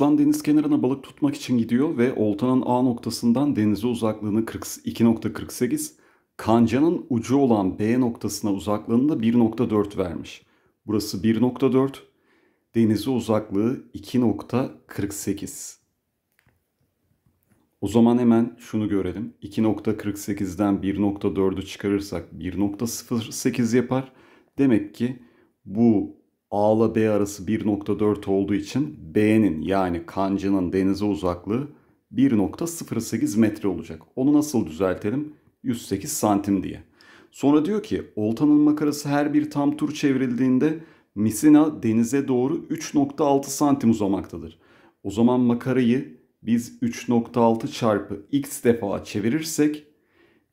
Aslan deniz kenarına balık tutmak için gidiyor ve oltanın A noktasından denize uzaklığını 2.48, kancanın ucu olan B noktasına uzaklığını da 1.4 vermiş. Burası 1.4, denize uzaklığı 2.48. O zaman hemen şunu görelim. 2.48'den 1.4'ü çıkarırsak 1.08 yapar. Demek ki bu A ile B arası 1.4 olduğu için B'nin yani kancının denize uzaklığı 1.08 metre olacak. Onu nasıl düzeltelim? 108 santim diye. Sonra diyor ki oltanın makarası her bir tam tur çevrildiğinde misina denize doğru 3.6 santim uzamaktadır. O zaman makarayı biz 3.6 çarpı x defa çevirirsek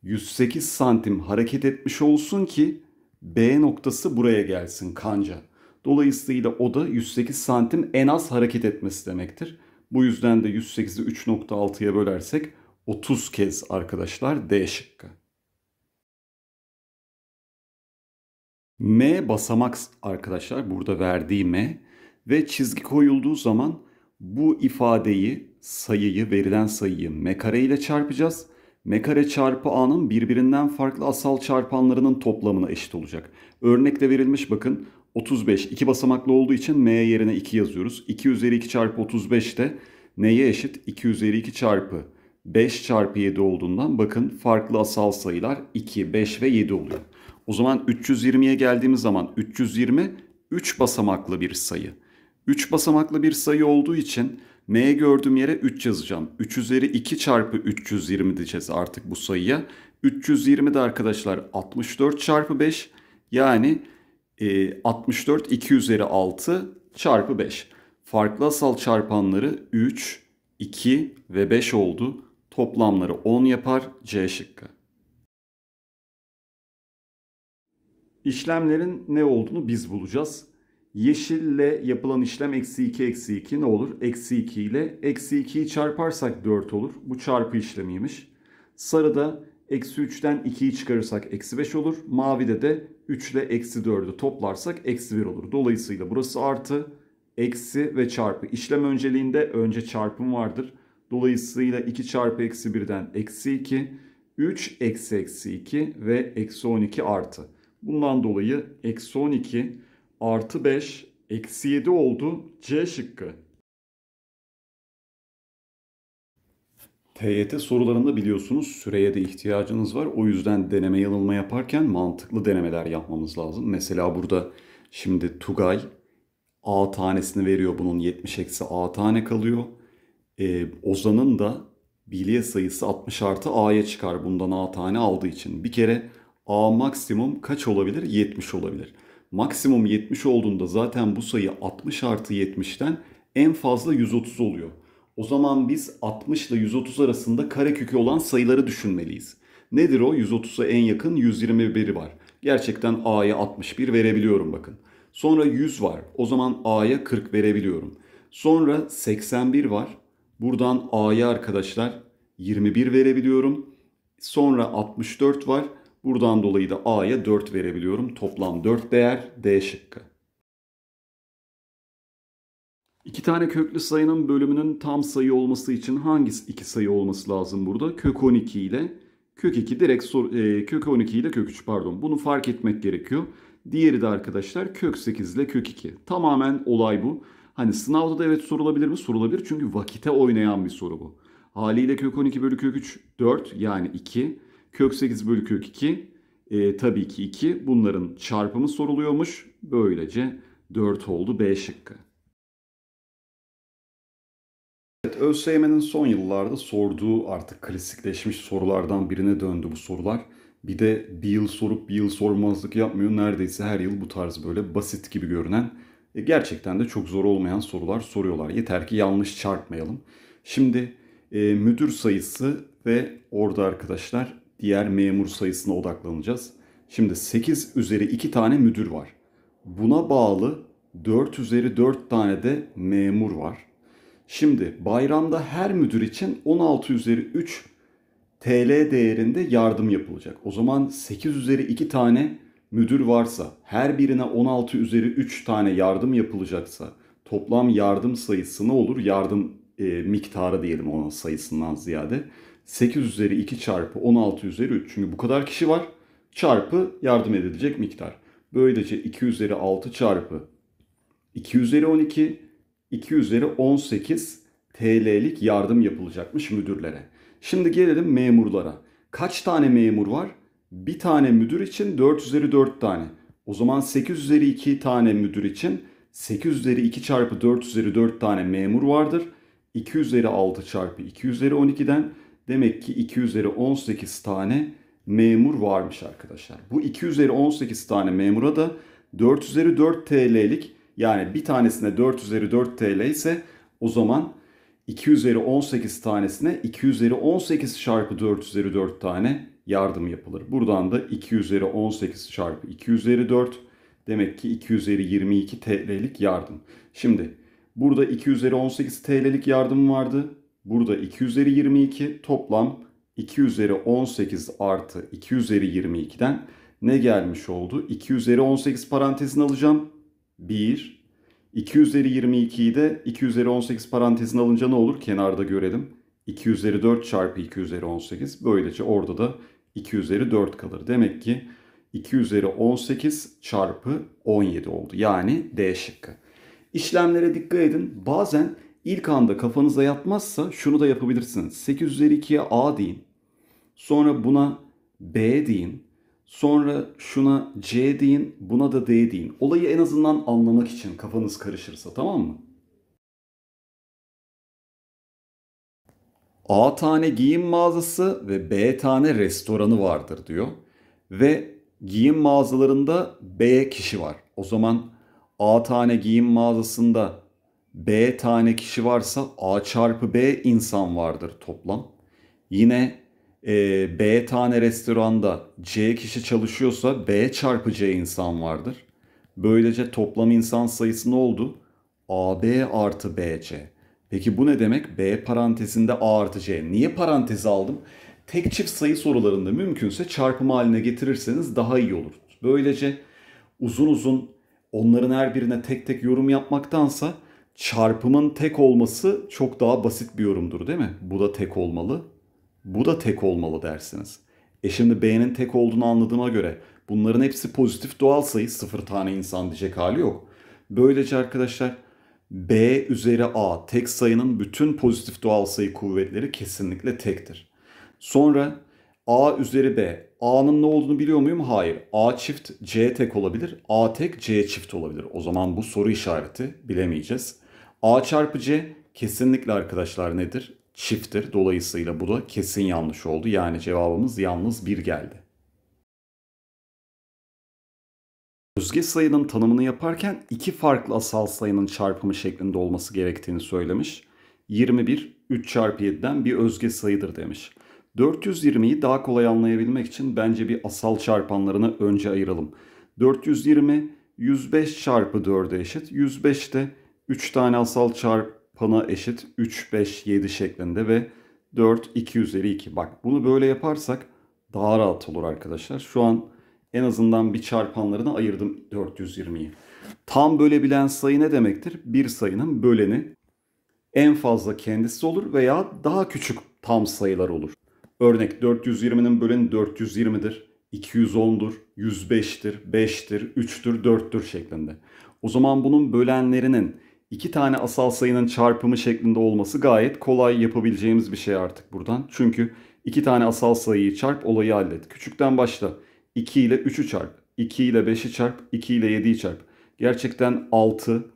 108 santim hareket etmiş olsun ki B noktası buraya gelsin kanca. Dolayısıyla o da 108 santim en az hareket etmesi demektir. Bu yüzden de 108'i 3.6'ya bölersek 30 kez arkadaşlar D şıkkı. M basamak arkadaşlar burada verdiği M ve çizgi koyulduğu zaman bu ifadeyi sayıyı verilen sayıyı M kare ile çarpacağız. M kare çarpı A'nın birbirinden farklı asal çarpanlarının toplamına eşit olacak. Örnekte verilmiş bakın 35 iki basamaklı olduğu için m yerine 2 yazıyoruz. 2 üzeri 2 çarpı 35 de neye eşit? 2 üzeri 2 çarpı 5 çarpı 7 olduğundan bakın farklı asal sayılar 2, 5 ve 7 oluyor. O zaman 320'ye geldiğimiz zaman 320 3 basamaklı bir sayı. 3 basamaklı bir sayı olduğu için m gördüğüm yere 3 yazacağım. 3 üzeri 2 çarpı 320 diyeceğiz artık bu sayıya. 320 de arkadaşlar 64 çarpı 5 yani e, 64 2 üzeri 6 çarpı 5. Farklı asal çarpanları 3, 2 ve 5 oldu. Toplamları 10 yapar C şıkkı. İşlemlerin ne olduğunu biz bulacağız. Yeşille yapılan işlem eksi 2 eksi 2 ne olur? Eksi 2 ile eksi 2'yi çarparsak 4 olur. Bu çarpı işlemiymiş. Sarıda Eksi 3'ten 2'yi çıkarırsak eksi 5 olur. Mavide de 3 ile eksi 4'ü toplarsak eksi 1 olur. Dolayısıyla burası artı, eksi ve çarpı. İşlem önceliğinde önce çarpım vardır. Dolayısıyla 2 çarpı eksi 1'den eksi 2, 3 eksi eksi 2 ve eksi 12 artı. Bundan dolayı eksi 12 artı 5 eksi 7 oldu C şıkkı. TYT sorularında biliyorsunuz süreye de ihtiyacınız var. O yüzden deneme yanılma yaparken mantıklı denemeler yapmamız lazım. Mesela burada şimdi Tugay A tanesini veriyor. Bunun 70 eksi A tane kalıyor. Ee, Ozan'ın da bilye sayısı 60 artı A'ya çıkar. Bundan A tane aldığı için. Bir kere A maksimum kaç olabilir? 70 olabilir. Maksimum 70 olduğunda zaten bu sayı 60 artı 70'ten en fazla 130 oluyor. O zaman biz 60 ile 130 arasında karekökü olan sayıları düşünmeliyiz. Nedir o? 130'a en yakın 121 var. Gerçekten A'ya 61 verebiliyorum bakın. Sonra 100 var. O zaman A'ya 40 verebiliyorum. Sonra 81 var. Buradan A'ya arkadaşlar 21 verebiliyorum. Sonra 64 var. Buradan dolayı da A'ya 4 verebiliyorum. Toplam 4 değer D şıkkı. İki tane köklü sayının bölümünün tam sayı olması için hangi iki sayı olması lazım burada? Kök 12 ile kök 2 direkt sor, e, kök 12 ile kök 3 pardon. Bunu fark etmek gerekiyor. Diğeri de arkadaşlar kök 8 ile kök 2. Tamamen olay bu. Hani sınavda da evet sorulabilir mi? Sorulabilir çünkü vakite oynayan bir soru bu. Haliyle kök 12 bölü kök 3 4 yani 2. Kök 8 bölü kök 2 e, tabii ki 2. Bunların çarpımı soruluyormuş. Böylece 4 oldu B şıkkı. Evet, ÖSYM'nin son yıllarda sorduğu artık klasikleşmiş sorulardan birine döndü bu sorular. Bir de bir yıl sorup bir yıl sormazlık yapmıyor. Neredeyse her yıl bu tarz böyle basit gibi görünen, e, gerçekten de çok zor olmayan sorular soruyorlar. Yeter ki yanlış çarpmayalım. Şimdi e, müdür sayısı ve orada arkadaşlar diğer memur sayısına odaklanacağız. Şimdi 8 üzeri 2 tane müdür var. Buna bağlı 4 üzeri 4 tane de memur var. Şimdi bayramda her müdür için 16 üzeri 3 TL değerinde yardım yapılacak. O zaman 8 üzeri 2 tane müdür varsa, her birine 16 üzeri 3 tane yardım yapılacaksa toplam yardım sayısı ne olur? Yardım e, miktarı diyelim onun sayısından ziyade. 8 üzeri 2 çarpı 16 üzeri 3. Çünkü bu kadar kişi var. Çarpı yardım edilecek miktar. Böylece 2 üzeri 6 çarpı 2 üzeri 12 2 üzeri 18 TL'lik yardım yapılacakmış müdürlere. Şimdi gelelim memurlara. Kaç tane memur var? Bir tane müdür için 4 üzeri 4 tane. O zaman 8 üzeri 2 tane müdür için 8 üzeri 2 çarpı 4 üzeri 4 tane memur vardır. 2 üzeri 6 çarpı 2 üzeri 12'den demek ki 2 üzeri 18 tane memur varmış arkadaşlar. Bu 2 üzeri 18 tane memura da 4 üzeri 4 TL'lik yani bir tanesine 4 üzeri 4 TL ise o zaman 2 üzeri 18 tanesine 2 üzeri 18 çarpı 4 üzeri 4 tane yardım yapılır. Buradan da 2 üzeri 18 çarpı 2 üzeri 4 demek ki 2 üzeri 22 TL'lik yardım. Şimdi burada 2 üzeri 18 TL'lik yardım vardı. Burada 2 üzeri 22 toplam 2 üzeri 18 artı 2 üzeri 22'den ne gelmiş oldu? 2 üzeri 18 parantezini alacağım. 1. 2 üzeri 22'yi de 2 üzeri 18 parantezine alınca ne olur? Kenarda görelim. 2 üzeri 4 çarpı 2 üzeri 18. Böylece orada da 2 üzeri 4 kalır. Demek ki 2 üzeri 18 çarpı 17 oldu. Yani D şıkkı. İşlemlere dikkat edin. Bazen ilk anda kafanıza yatmazsa şunu da yapabilirsiniz. 8 üzeri 2'ye A deyin. Sonra buna B deyin. Sonra şuna C deyin, buna da D deyin. Olayı en azından anlamak için kafanız karışırsa tamam mı? A tane giyim mağazası ve B tane restoranı vardır diyor. Ve giyim mağazalarında B kişi var. O zaman A tane giyim mağazasında B tane kişi varsa A çarpı B insan vardır toplam. Yine e, B tane restoranda C kişi çalışıyorsa B çarpı C insan vardır. Böylece toplam insan sayısı ne oldu? AB artı BC. Peki bu ne demek? B parantezinde A artı C. Niye parantezi aldım? Tek çift sayı sorularında mümkünse çarpım haline getirirseniz daha iyi olur. Böylece uzun uzun onların her birine tek tek yorum yapmaktansa çarpımın tek olması çok daha basit bir yorumdur değil mi? Bu da tek olmalı. Bu da tek olmalı dersiniz. E şimdi B'nin tek olduğunu anladığıma göre bunların hepsi pozitif doğal sayı sıfır tane insan diyecek hali yok. Böylece arkadaşlar B üzeri A tek sayının bütün pozitif doğal sayı kuvvetleri kesinlikle tektir. Sonra A üzeri B. A'nın ne olduğunu biliyor muyum? Hayır. A çift C tek olabilir. A tek C çift olabilir. O zaman bu soru işareti bilemeyeceğiz. A çarpı C kesinlikle arkadaşlar nedir? çifttir. Dolayısıyla bu da kesin yanlış oldu. Yani cevabımız yalnız bir geldi. Özge sayının tanımını yaparken iki farklı asal sayının çarpımı şeklinde olması gerektiğini söylemiş. 21 3 çarpı 7'den bir özge sayıdır demiş. 420'yi daha kolay anlayabilmek için bence bir asal çarpanlarını önce ayıralım. 420 105 çarpı 4'e eşit. 105 de 3 tane asal çarp pana eşit 3, 5, 7 şeklinde ve 4, 2 üzeri 2. Bak bunu böyle yaparsak daha rahat olur arkadaşlar. Şu an en azından bir çarpanlarını ayırdım 420'yi. Tam bölebilen sayı ne demektir? Bir sayının böleni en fazla kendisi olur veya daha küçük tam sayılar olur. Örnek 420'nin böleni 420'dir, 210'dur, 105'tir, 5'tir, 3'tür, 4'tür şeklinde. O zaman bunun bölenlerinin iki tane asal sayının çarpımı şeklinde olması gayet kolay yapabileceğimiz bir şey artık buradan. Çünkü iki tane asal sayıyı çarp olayı hallet. Küçükten başla. 2 ile 3'ü çarp. 2 ile 5'i çarp. 2 ile 7'yi çarp. Gerçekten 6,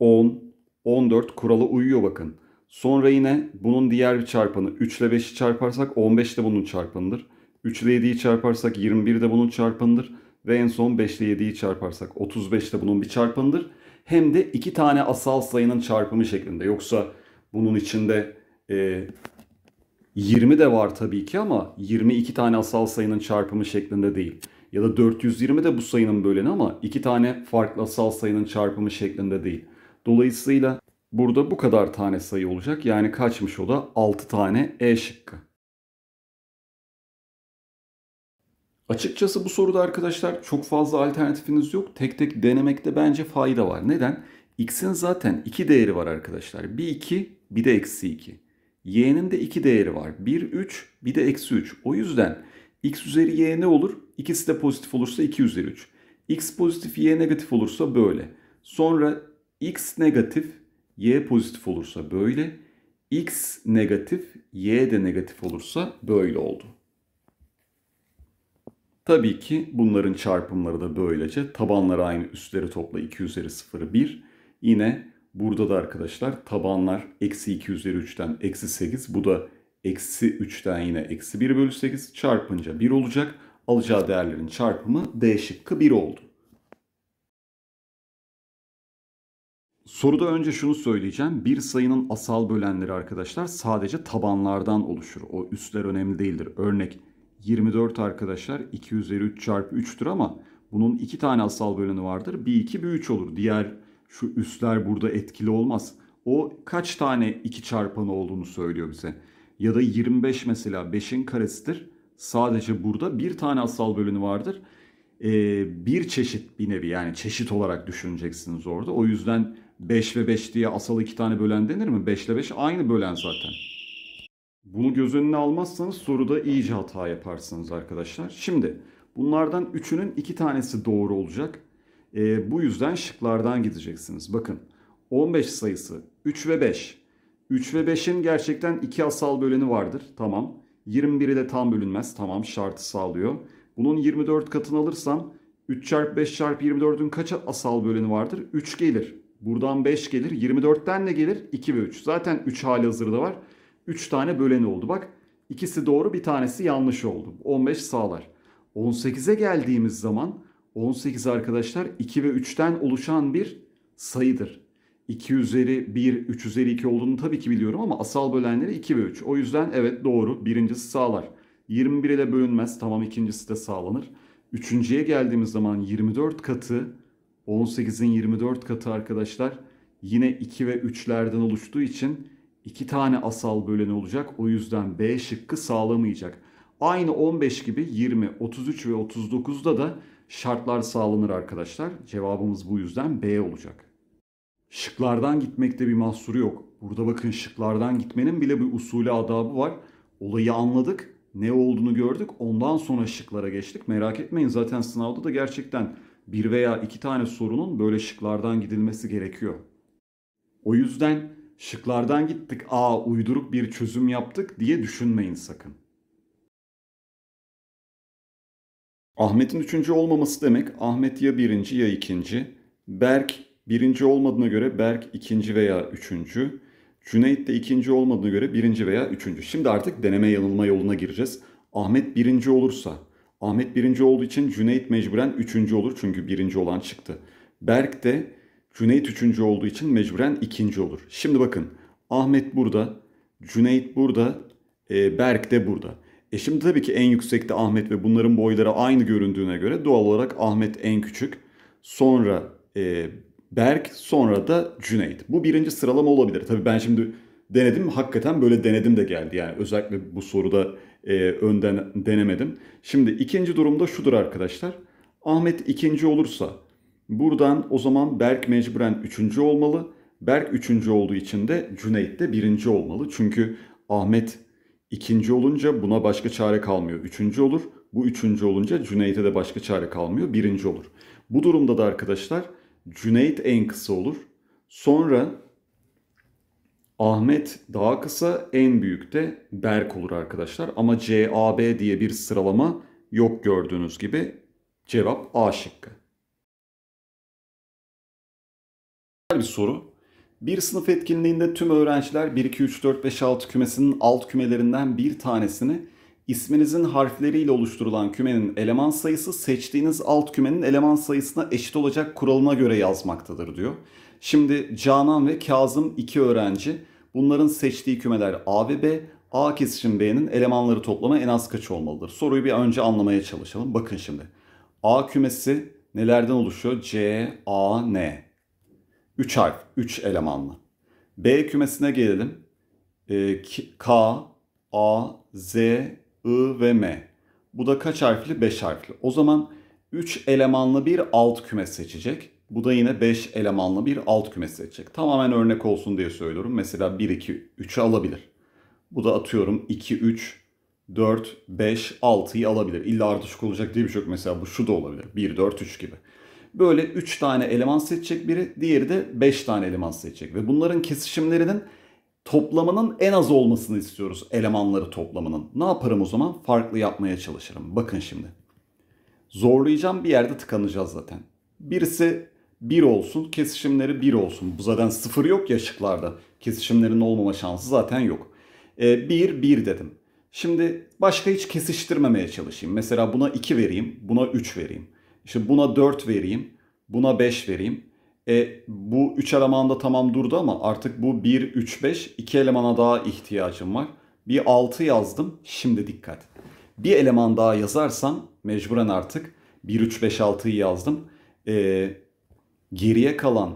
10, 14 kurala uyuyor bakın. Sonra yine bunun diğer bir çarpanı 3 ile 5'i çarparsak 15 de bunun çarpanıdır. 3 ile 7'yi çarparsak 21 de bunun çarpanıdır. Ve en son 5 ile 7'yi çarparsak 35 de bunun bir çarpanıdır hem de iki tane asal sayının çarpımı şeklinde. Yoksa bunun içinde e, 20 de var tabii ki ama 20 iki tane asal sayının çarpımı şeklinde değil. Ya da 420 de bu sayının böleni ama iki tane farklı asal sayının çarpımı şeklinde değil. Dolayısıyla burada bu kadar tane sayı olacak. Yani kaçmış o da 6 tane E şıkkı. Açıkçası bu soruda arkadaşlar çok fazla alternatifiniz yok. Tek tek denemekte bence fayda var. Neden? X'in zaten iki değeri var arkadaşlar. Bir 2 bir de eksi 2. Y'nin de iki değeri var. 1 3 bir de eksi 3. O yüzden X üzeri Y ne olur? İkisi de pozitif olursa 2 üzeri 3. X pozitif Y negatif olursa böyle. Sonra X negatif Y pozitif olursa böyle. X negatif Y de negatif olursa böyle oldu. Tabii ki bunların çarpımları da böylece tabanları aynı üstleri topla 2 üzeri 0 1. Yine burada da arkadaşlar tabanlar eksi 2 üzeri 3'ten eksi 8. Bu da eksi 3'ten yine eksi 1 bölü 8 çarpınca 1 olacak. Alacağı değerlerin çarpımı D şıkkı 1 oldu. Soruda önce şunu söyleyeceğim. Bir sayının asal bölenleri arkadaşlar sadece tabanlardan oluşur. O üstler önemli değildir. Örnek 24 arkadaşlar 2 üzeri 3 çarpı 3'tür ama bunun 2 tane asal böleni vardır. Bir 2 bir 3 olur. Diğer şu üstler burada etkili olmaz. O kaç tane 2 çarpanı olduğunu söylüyor bize. Ya da 25 mesela 5'in karesidir. Sadece burada bir tane asal bölünü vardır. Ee, bir çeşit bir nevi yani çeşit olarak düşüneceksiniz orada. O yüzden 5 ve 5 diye asal iki tane bölen denir mi? 5 ile 5 aynı bölen zaten. Bunu göz önüne almazsanız soruda iyice hata yaparsınız arkadaşlar. Şimdi bunlardan üçünün iki tanesi doğru olacak. E, bu yüzden şıklardan gideceksiniz. Bakın 15 sayısı 3 ve 5. 3 ve 5'in gerçekten iki asal böleni vardır. Tamam. 21'i de tam bölünmez. Tamam şartı sağlıyor. Bunun 24 katını alırsam 3 çarpı 5 çarpı 24'ün kaç asal böleni vardır? 3 gelir. Buradan 5 gelir. 24'ten ne gelir? 2 ve 3. Zaten 3 hali hazırda var. 3 tane böleni oldu. Bak ikisi doğru bir tanesi yanlış oldu. 15 sağlar. 18'e geldiğimiz zaman 18 arkadaşlar 2 ve 3'ten oluşan bir sayıdır. 2 üzeri 1, 3 üzeri 2 olduğunu tabii ki biliyorum ama asal bölenleri 2 ve 3. O yüzden evet doğru birincisi sağlar. 21 ile bölünmez tamam ikincisi de sağlanır. Üçüncüye geldiğimiz zaman 24 katı 18'in 24 katı arkadaşlar yine 2 ve 3'lerden oluştuğu için 2 tane asal bölen olacak. O yüzden B şıkkı sağlamayacak. Aynı 15 gibi 20, 33 ve 39'da da şartlar sağlanır arkadaşlar. Cevabımız bu yüzden B olacak. Şıklardan gitmekte bir mahsuru yok. Burada bakın şıklardan gitmenin bile bir usulü adabı var. Olayı anladık, ne olduğunu gördük. Ondan sonra şıklara geçtik. Merak etmeyin zaten sınavda da gerçekten bir veya iki tane sorunun böyle şıklardan gidilmesi gerekiyor. O yüzden şıklardan gittik a uyduruk bir çözüm yaptık diye düşünmeyin sakın. Ahmet'in üçüncü olmaması demek Ahmet ya birinci ya ikinci. Berk birinci olmadığına göre Berk ikinci veya üçüncü. Cüneyt de ikinci olmadığına göre birinci veya üçüncü. Şimdi artık deneme yanılma yoluna gireceğiz. Ahmet birinci olursa, Ahmet birinci olduğu için Cüneyt mecburen üçüncü olur çünkü birinci olan çıktı. Berk de Cüneyt üçüncü olduğu için mecburen ikinci olur. Şimdi bakın Ahmet burada, Cüneyt burada, e, Berk de burada. E şimdi tabii ki en yüksekte Ahmet ve bunların boyları aynı göründüğüne göre doğal olarak Ahmet en küçük. Sonra e, Berk, sonra da Cüneyt. Bu birinci sıralama olabilir. Tabii ben şimdi denedim. Hakikaten böyle denedim de geldi. Yani özellikle bu soruda e, önden denemedim. Şimdi ikinci durumda şudur arkadaşlar. Ahmet ikinci olursa Buradan o zaman Berk mecburen üçüncü olmalı. Berk üçüncü olduğu için de Cüneyt de birinci olmalı. Çünkü Ahmet ikinci olunca buna başka çare kalmıyor. Üçüncü olur. Bu üçüncü olunca Cüneyt'e de başka çare kalmıyor. Birinci olur. Bu durumda da arkadaşlar Cüneyt en kısa olur. Sonra Ahmet daha kısa, en büyük de Berk olur arkadaşlar. Ama CAB diye bir sıralama yok gördüğünüz gibi. Cevap A şıkkı. bir soru. Bir sınıf etkinliğinde tüm öğrenciler 1, 2, 3, 4, 5, 6 kümesinin alt kümelerinden bir tanesini isminizin harfleriyle oluşturulan kümenin eleman sayısı seçtiğiniz alt kümenin eleman sayısına eşit olacak kuralına göre yazmaktadır diyor. Şimdi Canan ve Kazım iki öğrenci. Bunların seçtiği kümeler A ve B. A kesişim B'nin elemanları toplamı en az kaç olmalıdır? Soruyu bir önce anlamaya çalışalım. Bakın şimdi. A kümesi nelerden oluşuyor? C, A, N. 3 harf, 3 elemanlı. B kümesine gelelim. E, K, A, Z, I ve M. Bu da kaç harfli? 5 harfli. O zaman 3 elemanlı bir alt küme seçecek. Bu da yine 5 elemanlı bir alt küme seçecek. Tamamen örnek olsun diye söylüyorum. Mesela 1, 2, 3'ü alabilir. Bu da atıyorum 2, 3, 4, 5, 6'yı alabilir. İlla ardışık olacak diye bir şey yok. Mesela bu şu da olabilir. 1, 4, 3 gibi. Böyle 3 tane eleman seçecek biri, diğeri de 5 tane eleman seçecek. Ve bunların kesişimlerinin toplamının en az olmasını istiyoruz elemanları toplamının. Ne yaparım o zaman? Farklı yapmaya çalışırım. Bakın şimdi. Zorlayacağım bir yerde tıkanacağız zaten. Birisi 1 olsun, kesişimleri 1 olsun. Bu zaten 0 yok ya şıklarda. Kesişimlerin olmama şansı zaten yok. 1, ee, 1 dedim. Şimdi başka hiç kesiştirmemeye çalışayım. Mesela buna 2 vereyim, buna 3 vereyim. Şimdi buna 4 vereyim. Buna 5 vereyim. E, bu 3 elemanda tamam durdu ama artık bu 1, 3, 5 2 elemana daha ihtiyacım var. Bir 6 yazdım. Şimdi dikkat. Bir eleman daha yazarsam mecburen artık 1, 3, 5, 6'yı yazdım. E, geriye kalan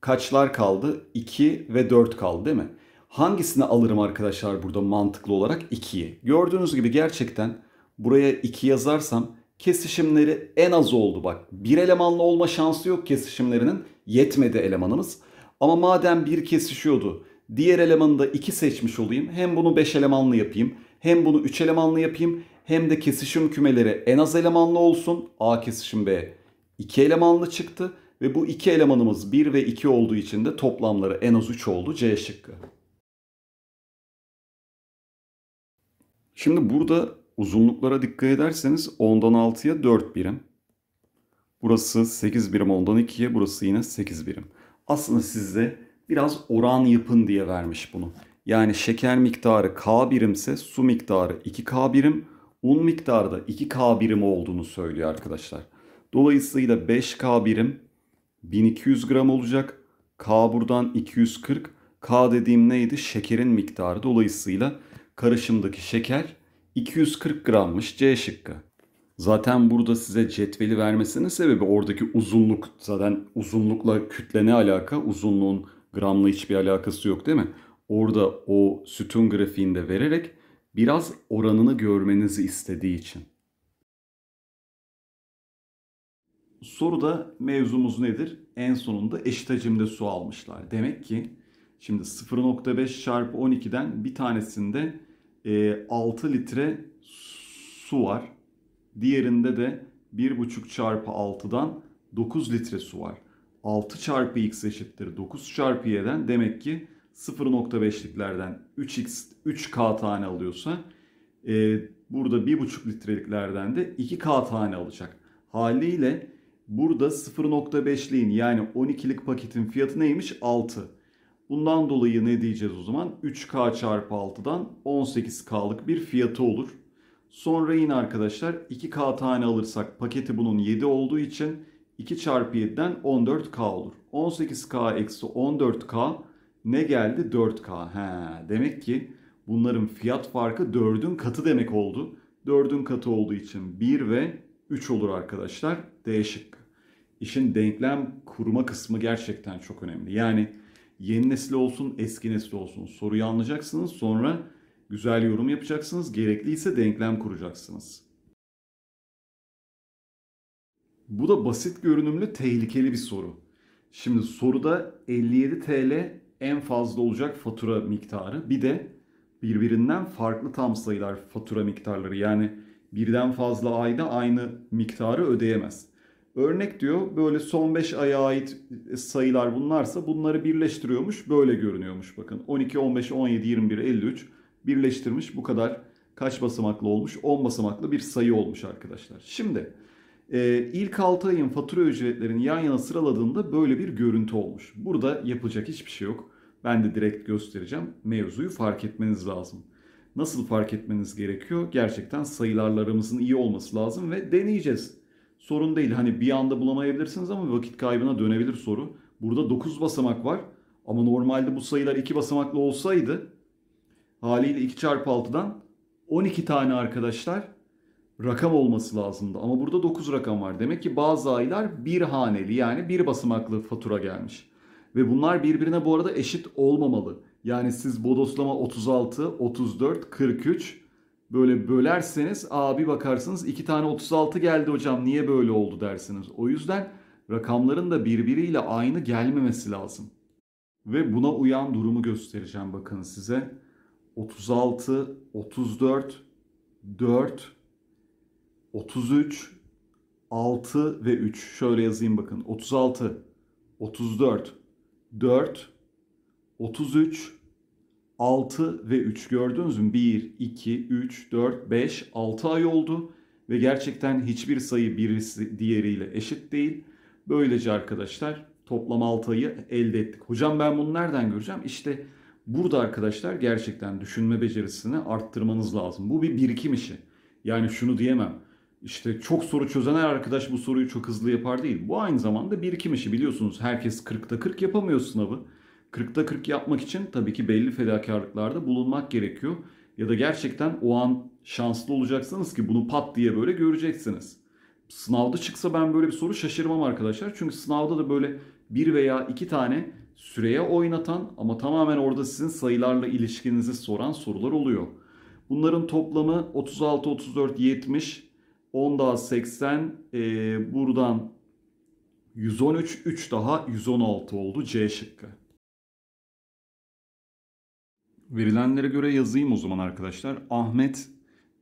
kaçlar kaldı? 2 ve 4 kaldı değil mi? Hangisini alırım arkadaşlar burada mantıklı olarak? 2'yi. Gördüğünüz gibi gerçekten buraya 2 yazarsam kesişimleri en az oldu bak. Bir elemanlı olma şansı yok kesişimlerinin. Yetmedi elemanımız. Ama madem bir kesişiyordu. Diğer elemanı da 2 seçmiş olayım. Hem bunu 5 elemanlı yapayım. Hem bunu 3 elemanlı yapayım. Hem de kesişim kümeleri en az elemanlı olsun. A kesişim B 2 elemanlı çıktı. Ve bu iki elemanımız 1 ve 2 olduğu için de toplamları en az 3 oldu C şıkkı. Şimdi burada uzunluklara dikkat ederseniz ondan 6'ya 4 birim. Burası 8 birim ondan 2'ye burası yine 8 birim. Aslında sizde biraz oran yapın diye vermiş bunu. Yani şeker miktarı K birimse su miktarı 2K birim, un miktarı da 2K birim olduğunu söylüyor arkadaşlar. Dolayısıyla 5K birim 1200 gram olacak. K buradan 240. K dediğim neydi? Şekerin miktarı. Dolayısıyla karışımdaki şeker 240 grammış C şıkkı. Zaten burada size cetveli vermesinin sebebi oradaki uzunluk. Zaten uzunlukla kütle ne alaka? Uzunluğun gramla hiçbir alakası yok değil mi? Orada o sütun grafiğinde vererek biraz oranını görmenizi istediği için. Soruda mevzumuz nedir? En sonunda eşit hacimde su almışlar. Demek ki şimdi 0.5 çarpı 12'den bir tanesinde e, ee, 6 litre su var. Diğerinde de 1,5 çarpı 6'dan 9 litre su var. 6 çarpı x eşittir 9 çarpı y'den demek ki 0.5'liklerden 3x 3k tane alıyorsa e, burada 1,5 litreliklerden de 2k tane alacak. Haliyle burada 0.5'liğin yani 12'lik paketin fiyatı neymiş? 6. Bundan dolayı ne diyeceğiz o zaman? 3K çarpı 6'dan 18K'lık bir fiyatı olur. Sonra yine arkadaşlar 2K tane alırsak paketi bunun 7 olduğu için 2 çarpı 7'den 14K olur. 18K eksi 14K ne geldi? 4K. He, demek ki bunların fiyat farkı 4'ün katı demek oldu. 4'ün katı olduğu için 1 ve 3 olur arkadaşlar. D şıkkı. İşin denklem kurma kısmı gerçekten çok önemli. Yani Yeni nesli olsun, eski nesli olsun. Soruyu anlayacaksınız. Sonra güzel yorum yapacaksınız. Gerekliyse denklem kuracaksınız. Bu da basit görünümlü tehlikeli bir soru. Şimdi soruda 57 TL en fazla olacak fatura miktarı. Bir de birbirinden farklı tam sayılar fatura miktarları. Yani birden fazla ayda aynı miktarı ödeyemez. Örnek diyor böyle son 5 aya ait e, sayılar bunlarsa bunları birleştiriyormuş. Böyle görünüyormuş bakın. 12, 15, 17, 21, 53 birleştirmiş. Bu kadar kaç basamaklı olmuş? 10 basamaklı bir sayı olmuş arkadaşlar. Şimdi e, ilk 6 ayın fatura ücretlerini yan yana sıraladığında böyle bir görüntü olmuş. Burada yapılacak hiçbir şey yok. Ben de direkt göstereceğim. Mevzuyu fark etmeniz lazım. Nasıl fark etmeniz gerekiyor? Gerçekten sayılarlarımızın iyi olması lazım ve deneyeceğiz sorun değil. Hani bir anda bulamayabilirsiniz ama vakit kaybına dönebilir soru. Burada 9 basamak var. Ama normalde bu sayılar 2 basamaklı olsaydı haliyle 2 çarpı 6'dan 12 tane arkadaşlar rakam olması lazımdı. Ama burada 9 rakam var. Demek ki bazı aylar bir haneli yani bir basamaklı fatura gelmiş. Ve bunlar birbirine bu arada eşit olmamalı. Yani siz bodoslama 36, 34, 43, böyle bölerseniz abi bakarsınız iki tane 36 geldi hocam niye böyle oldu dersiniz. O yüzden rakamların da birbiriyle aynı gelmemesi lazım. Ve buna uyan durumu göstereceğim bakın size. 36, 34, 4, 33, 6 ve 3. Şöyle yazayım bakın. 36, 34, 4, 33, 6 ve 3 gördünüz mü? 1, 2, 3, 4, 5, 6 ay oldu. Ve gerçekten hiçbir sayı birisi diğeriyle eşit değil. Böylece arkadaşlar toplam 6 ayı elde ettik. Hocam ben bunu nereden göreceğim? İşte burada arkadaşlar gerçekten düşünme becerisini arttırmanız lazım. Bu bir birikim işi. Yani şunu diyemem. İşte çok soru çözen her arkadaş bu soruyu çok hızlı yapar değil. Bu aynı zamanda birikim işi biliyorsunuz. Herkes 40'ta 40 yapamıyor sınavı. 40'ta 40 yapmak için tabii ki belli fedakarlıklarda bulunmak gerekiyor. Ya da gerçekten o an şanslı olacaksınız ki bunu pat diye böyle göreceksiniz. Sınavda çıksa ben böyle bir soru şaşırmam arkadaşlar. Çünkü sınavda da böyle bir veya iki tane süreye oynatan ama tamamen orada sizin sayılarla ilişkinizi soran sorular oluyor. Bunların toplamı 36, 34, 70, 10 daha 80, e, buradan 113, 3 daha 116 oldu C şıkkı. Verilenlere göre yazayım o zaman arkadaşlar. Ahmet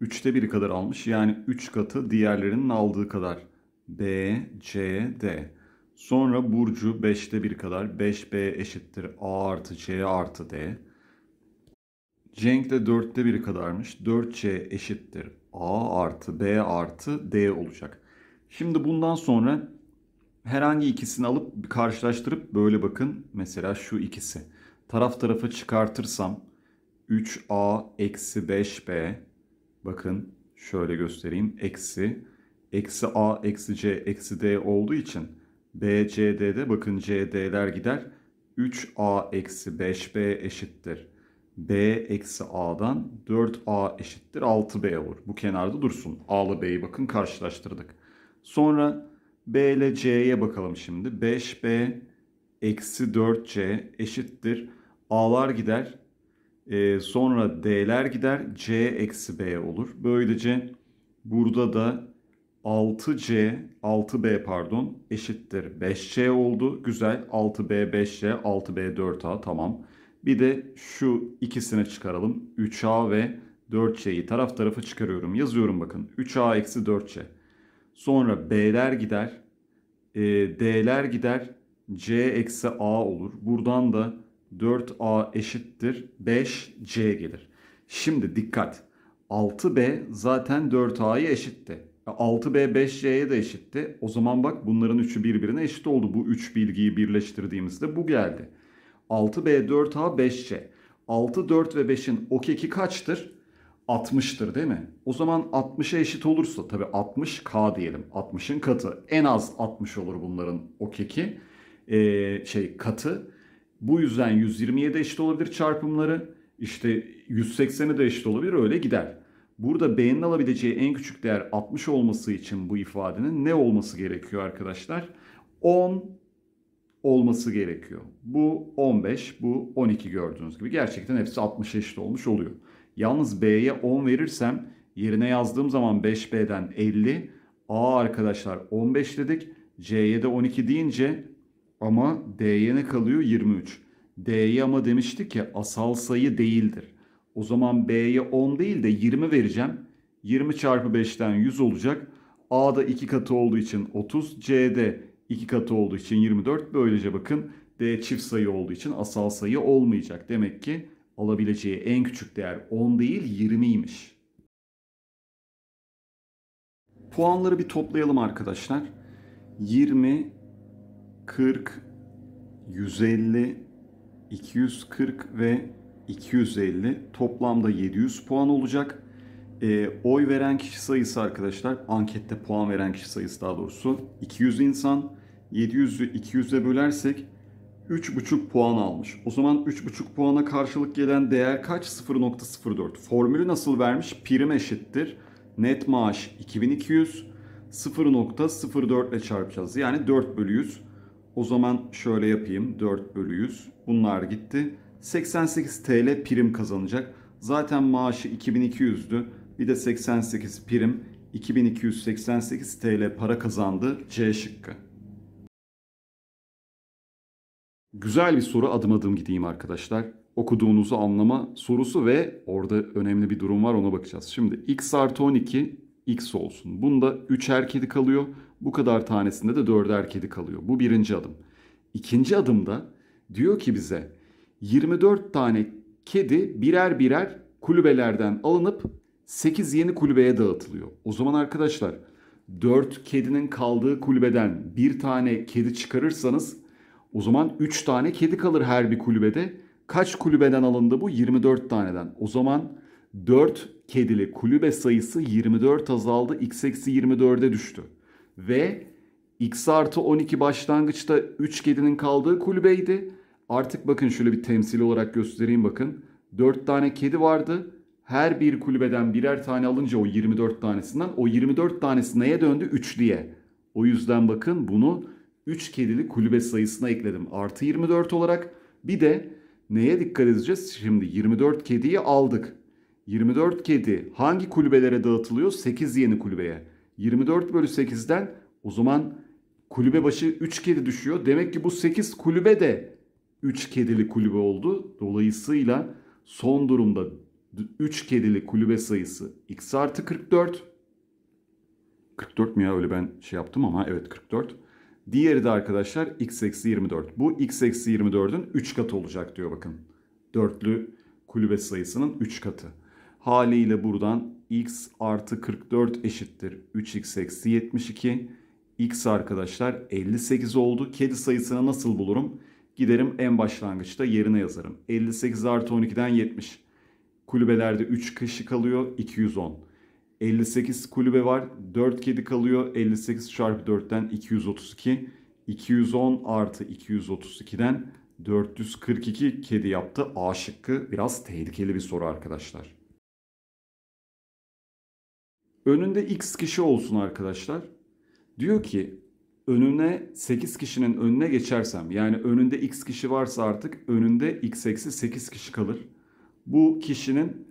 3'te 1 kadar almış. Yani 3 katı diğerlerinin aldığı kadar. B, C, D. Sonra Burcu 5'te 1 kadar. 5B eşittir A artı C artı D. Cenk de 4'te 1 kadarmış. 4C eşittir A artı B artı D olacak. Şimdi bundan sonra herhangi ikisini alıp karşılaştırıp böyle bakın. Mesela şu ikisi. Taraf tarafa çıkartırsam 3a eksi 5b bakın şöyle göstereyim eksi eksi a eksi c eksi d olduğu için b c d'de bakın c d'ler gider 3a eksi 5b eşittir b eksi a'dan 4a eşittir 6b olur. Bu kenarda dursun. a'lı b'yi bakın karşılaştırdık. Sonra b ile c'ye bakalım şimdi. 5b eksi 4c eşittir. a'lar gider e, sonra D'ler gider. C eksi B olur. Böylece burada da 6C, 6B pardon eşittir 5C oldu. Güzel 6B 5C, 6B 4A tamam. Bir de şu ikisini çıkaralım. 3A ve 4C'yi taraf tarafı çıkarıyorum. Yazıyorum bakın. 3A eksi 4C. Sonra B'ler gider. E, D'ler gider. C eksi A olur. Buradan da 4A eşittir 5C gelir. Şimdi dikkat. 6B zaten 4A'ya eşitti. 6B e, 5C'ye de eşitti. O zaman bak bunların üçü birbirine eşit oldu. Bu üç bilgiyi birleştirdiğimizde bu geldi. 6B 4A 5C. 6 4 ve 5'in ok eki kaçtır? 60'tır değil mi? O zaman 60'a eşit olursa tabi 60 K diyelim. 60'ın katı. En az 60 olur bunların ok eki. Ee, şey katı. Bu yüzden 120'ye eşit olabilir çarpımları. İşte 180'e de eşit olabilir öyle gider. Burada B'nin alabileceği en küçük değer 60 olması için bu ifadenin ne olması gerekiyor arkadaşlar? 10 olması gerekiyor. Bu 15, bu 12 gördüğünüz gibi. Gerçekten hepsi 60 eşit olmuş oluyor. Yalnız B'ye 10 verirsem yerine yazdığım zaman 5B'den 50. A arkadaşlar 15 dedik. C'ye de 12 deyince ama D'ye ne kalıyor? 23. D'ye ama demiştik ki asal sayı değildir. O zaman B'ye 10 değil de 20 vereceğim. 20 çarpı 5'ten 100 olacak. A'da 2 katı olduğu için 30. C'de 2 katı olduğu için 24. Böylece bakın D çift sayı olduğu için asal sayı olmayacak. Demek ki alabileceği en küçük değer 10 değil 20'ymiş. Puanları bir toplayalım arkadaşlar. 20, 40, 150, 240 ve 250 toplamda 700 puan olacak. E, oy veren kişi sayısı arkadaşlar, ankette puan veren kişi sayısı daha doğrusu 200 insan. 700'ü 200'e bölersek 3,5 puan almış. O zaman 3,5 puana karşılık gelen değer kaç? 0.04. Formülü nasıl vermiş? Prim eşittir. Net maaş 2200. 0.04 ile çarpacağız. Yani 4 bölü 100. O zaman şöyle yapayım. 4 bölü 100. Bunlar gitti. 88 TL prim kazanacak. Zaten maaşı 2200'dü. Bir de 88 prim 2288 TL para kazandı C şıkkı. Güzel bir soru adım adım gideyim arkadaşlar. Okuduğunuzu anlama sorusu ve orada önemli bir durum var ona bakacağız. Şimdi x artı 12 x olsun. Bunda 3 er kalıyor. Bu kadar tanesinde de dörder kedi kalıyor. Bu birinci adım. İkinci adımda diyor ki bize 24 tane kedi birer birer kulübelerden alınıp 8 yeni kulübeye dağıtılıyor. O zaman arkadaşlar 4 kedinin kaldığı kulübeden bir tane kedi çıkarırsanız o zaman 3 tane kedi kalır her bir kulübede. Kaç kulübeden alındı bu? 24 taneden. O zaman 4 kedili kulübe sayısı 24 azaldı. X eksi 24'e düştü ve x artı 12 başlangıçta 3 kedinin kaldığı kulübeydi. Artık bakın şöyle bir temsil olarak göstereyim bakın. 4 tane kedi vardı. Her bir kulübeden birer tane alınca o 24 tanesinden o 24 tanesi neye döndü? diye. O yüzden bakın bunu 3 kedili kulübe sayısına ekledim. Artı 24 olarak bir de neye dikkat edeceğiz? Şimdi 24 kediyi aldık. 24 kedi hangi kulübelere dağıtılıyor? 8 yeni kulübeye. 24 bölü 8'den o zaman kulübe başı 3 kedi düşüyor. Demek ki bu 8 kulübe de 3 kedili kulübe oldu. Dolayısıyla son durumda 3 kedili kulübe sayısı x artı 44. 44 mi ya öyle ben şey yaptım ama evet 44. Diğeri de arkadaşlar x eksi 24. Bu x eksi 24'ün 3 katı olacak diyor bakın. Dörtlü kulübe sayısının 3 katı. Haliyle buradan x artı 44 eşittir 3x eksi 72. x arkadaşlar 58 oldu. Kedi sayısını nasıl bulurum? Giderim en başlangıçta yerine yazarım. 58 artı 12'den 70. Kulübelerde 3 kişi kalıyor 210. 58 kulübe var 4 kedi kalıyor 58 çarpı 4'ten 232. 210 artı 232'den 442 kedi yaptı. A şıkkı biraz tehlikeli bir soru arkadaşlar. Önünde x kişi olsun arkadaşlar. Diyor ki önüne 8 kişinin önüne geçersem yani önünde x kişi varsa artık önünde x eksi 8 kişi kalır. Bu kişinin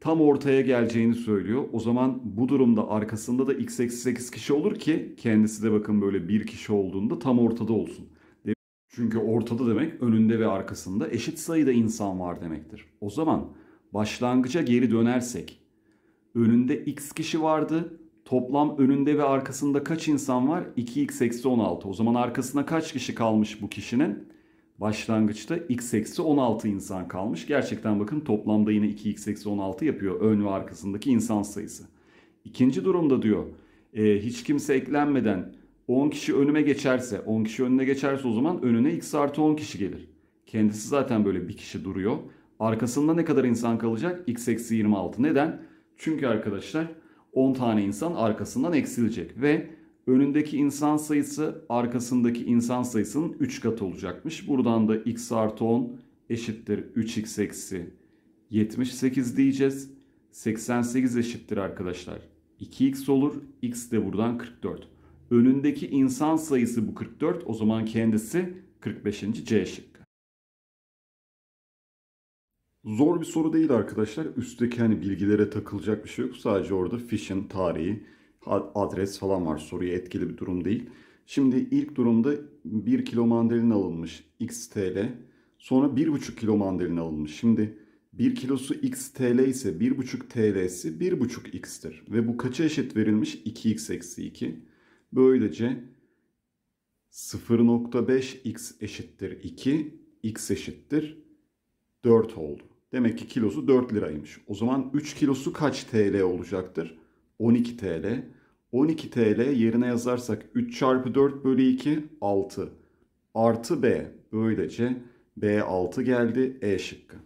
tam ortaya geleceğini söylüyor. O zaman bu durumda arkasında da x eksi 8 kişi olur ki kendisi de bakın böyle bir kişi olduğunda tam ortada olsun. Çünkü ortada demek önünde ve arkasında eşit sayıda insan var demektir. O zaman başlangıca geri dönersek önünde x kişi vardı. Toplam önünde ve arkasında kaç insan var? 2x eksi 16. O zaman arkasına kaç kişi kalmış bu kişinin? Başlangıçta x eksi 16 insan kalmış. Gerçekten bakın toplamda yine 2x eksi 16 yapıyor ön ve arkasındaki insan sayısı. İkinci durumda diyor e, hiç kimse eklenmeden 10 kişi önüme geçerse 10 kişi önüne geçerse o zaman önüne x artı 10 kişi gelir. Kendisi zaten böyle bir kişi duruyor. Arkasında ne kadar insan kalacak? x eksi 26. Neden? Çünkü arkadaşlar 10 tane insan arkasından eksilecek ve önündeki insan sayısı arkasındaki insan sayısının 3 katı olacakmış. Buradan da x artı 10 eşittir 3x eksi 78 diyeceğiz. 88 eşittir arkadaşlar. 2x olur. x de buradan 44. Önündeki insan sayısı bu 44. O zaman kendisi 45. C eşit. Zor bir soru değil arkadaşlar. Üstteki hani bilgilere takılacak bir şey yok. Sadece orada fişin tarihi, adres falan var. Soruya etkili bir durum değil. Şimdi ilk durumda 1 kilo mandalina alınmış x TL. Sonra 1,5 kilo mandalina alınmış. Şimdi 1 kilosu x TL ise 1,5 TL'si 1,5 x'tir. Ve bu kaça eşit verilmiş? 2x eksi 2. Böylece 0.5 x eşittir 2, x eşittir 4 oldu. Demek ki kilosu 4 liraymış. O zaman 3 kilosu kaç TL olacaktır? 12 TL. 12 TL yerine yazarsak 3 çarpı 4 bölü 2 6 artı B. Böylece B 6 geldi E şıkkı.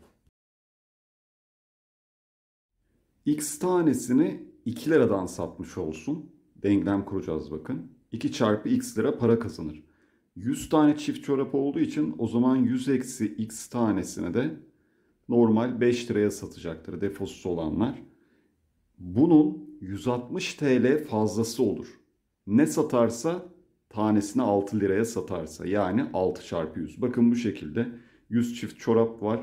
X tanesini 2 liradan satmış olsun. Denklem kuracağız bakın. 2 çarpı x lira para kazanır. 100 tane çift çorap olduğu için o zaman 100 eksi x tanesini de normal 5 liraya satacaktır defosuz olanlar. Bunun 160 TL fazlası olur. Ne satarsa tanesini 6 liraya satarsa yani 6 çarpı 100. Bakın bu şekilde 100 çift çorap var.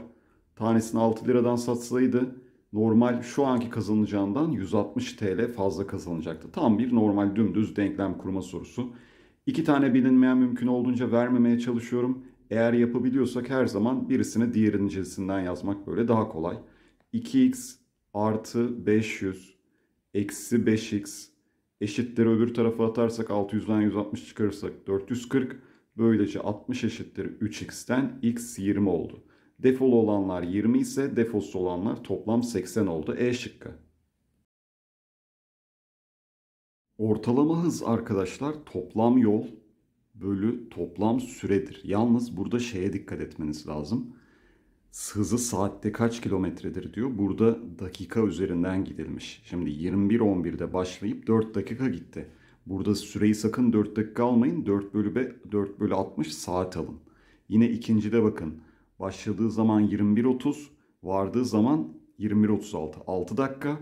Tanesini 6 liradan satsaydı normal şu anki kazanacağından 160 TL fazla kazanacaktı. Tam bir normal dümdüz denklem kurma sorusu. İki tane bilinmeyen mümkün olduğunca vermemeye çalışıyorum. Eğer yapabiliyorsak her zaman birisini diğerincisinden yazmak böyle daha kolay. 2x artı 500 eksi 5x eşittir öbür tarafa atarsak 600'den 160 çıkarırsak 440 böylece 60 eşittir 3x'ten x 20 oldu. Defol olanlar 20 ise defosuz olanlar toplam 80 oldu. E şıkkı. Ortalama hız arkadaşlar toplam yol bölü toplam süredir. Yalnız burada şeye dikkat etmeniz lazım. Hızı saatte kaç kilometredir diyor. Burada dakika üzerinden gidilmiş. Şimdi 21.11'de başlayıp 4 dakika gitti. Burada süreyi sakın 4 dakika almayın. 4 bölü, 4 bölü 60 saat alın. Yine ikincide bakın. Başladığı zaman 21.30, vardığı zaman 21.36. 6 dakika.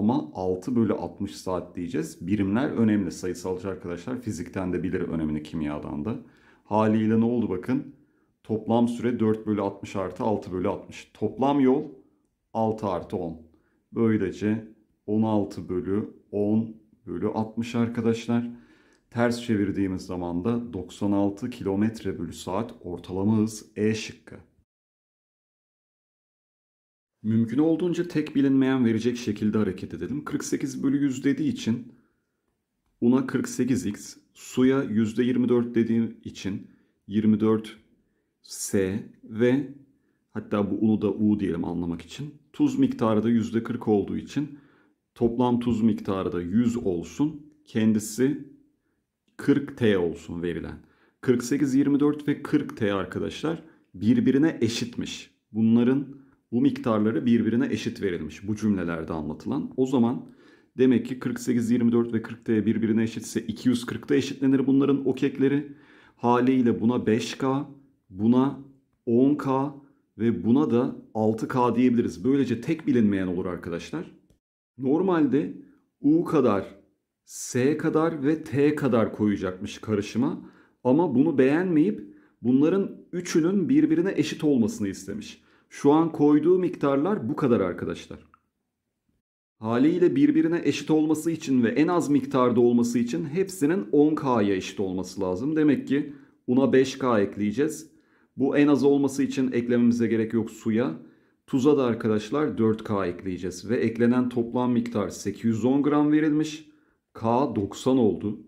Ama 6 bölü 60 saat diyeceğiz. Birimler önemli. Sayısalcı arkadaşlar fizikten de bilir önemini kimyadan da. Haliyle ne oldu bakın. Toplam süre 4 bölü 60 artı 6 bölü 60. Toplam yol 6 artı 10. Böylece 16 bölü 10 bölü 60 arkadaşlar. Ters çevirdiğimiz zaman da 96 kilometre bölü saat ortalama hız E şıkkı. Mümkün olduğunca tek bilinmeyen verecek şekilde hareket edelim. 48 bölü 100 dediği için una 48x, suya %24 dediğim için 24s ve hatta bu unu da u diyelim anlamak için. Tuz miktarı da %40 olduğu için toplam tuz miktarı da 100 olsun. Kendisi 40t olsun verilen. 48, 24 ve 40t arkadaşlar birbirine eşitmiş. Bunların bu miktarları birbirine eşit verilmiş bu cümlelerde anlatılan. O zaman demek ki 48, 24 ve 40D birbirine eşitse 240'da eşitlenir bunların o kekleri. Haliyle buna 5K, buna 10K ve buna da 6K diyebiliriz. Böylece tek bilinmeyen olur arkadaşlar. Normalde U kadar, S kadar ve T kadar koyacakmış karışıma. Ama bunu beğenmeyip bunların üçünün birbirine eşit olmasını istemiş. Şu an koyduğu miktarlar bu kadar arkadaşlar. Haliyle birbirine eşit olması için ve en az miktarda olması için hepsinin 10K'ya eşit olması lazım. Demek ki buna 5K ekleyeceğiz. Bu en az olması için eklememize gerek yok suya. Tuza da arkadaşlar 4K ekleyeceğiz ve eklenen toplam miktar 810 gram verilmiş. K 90 oldu.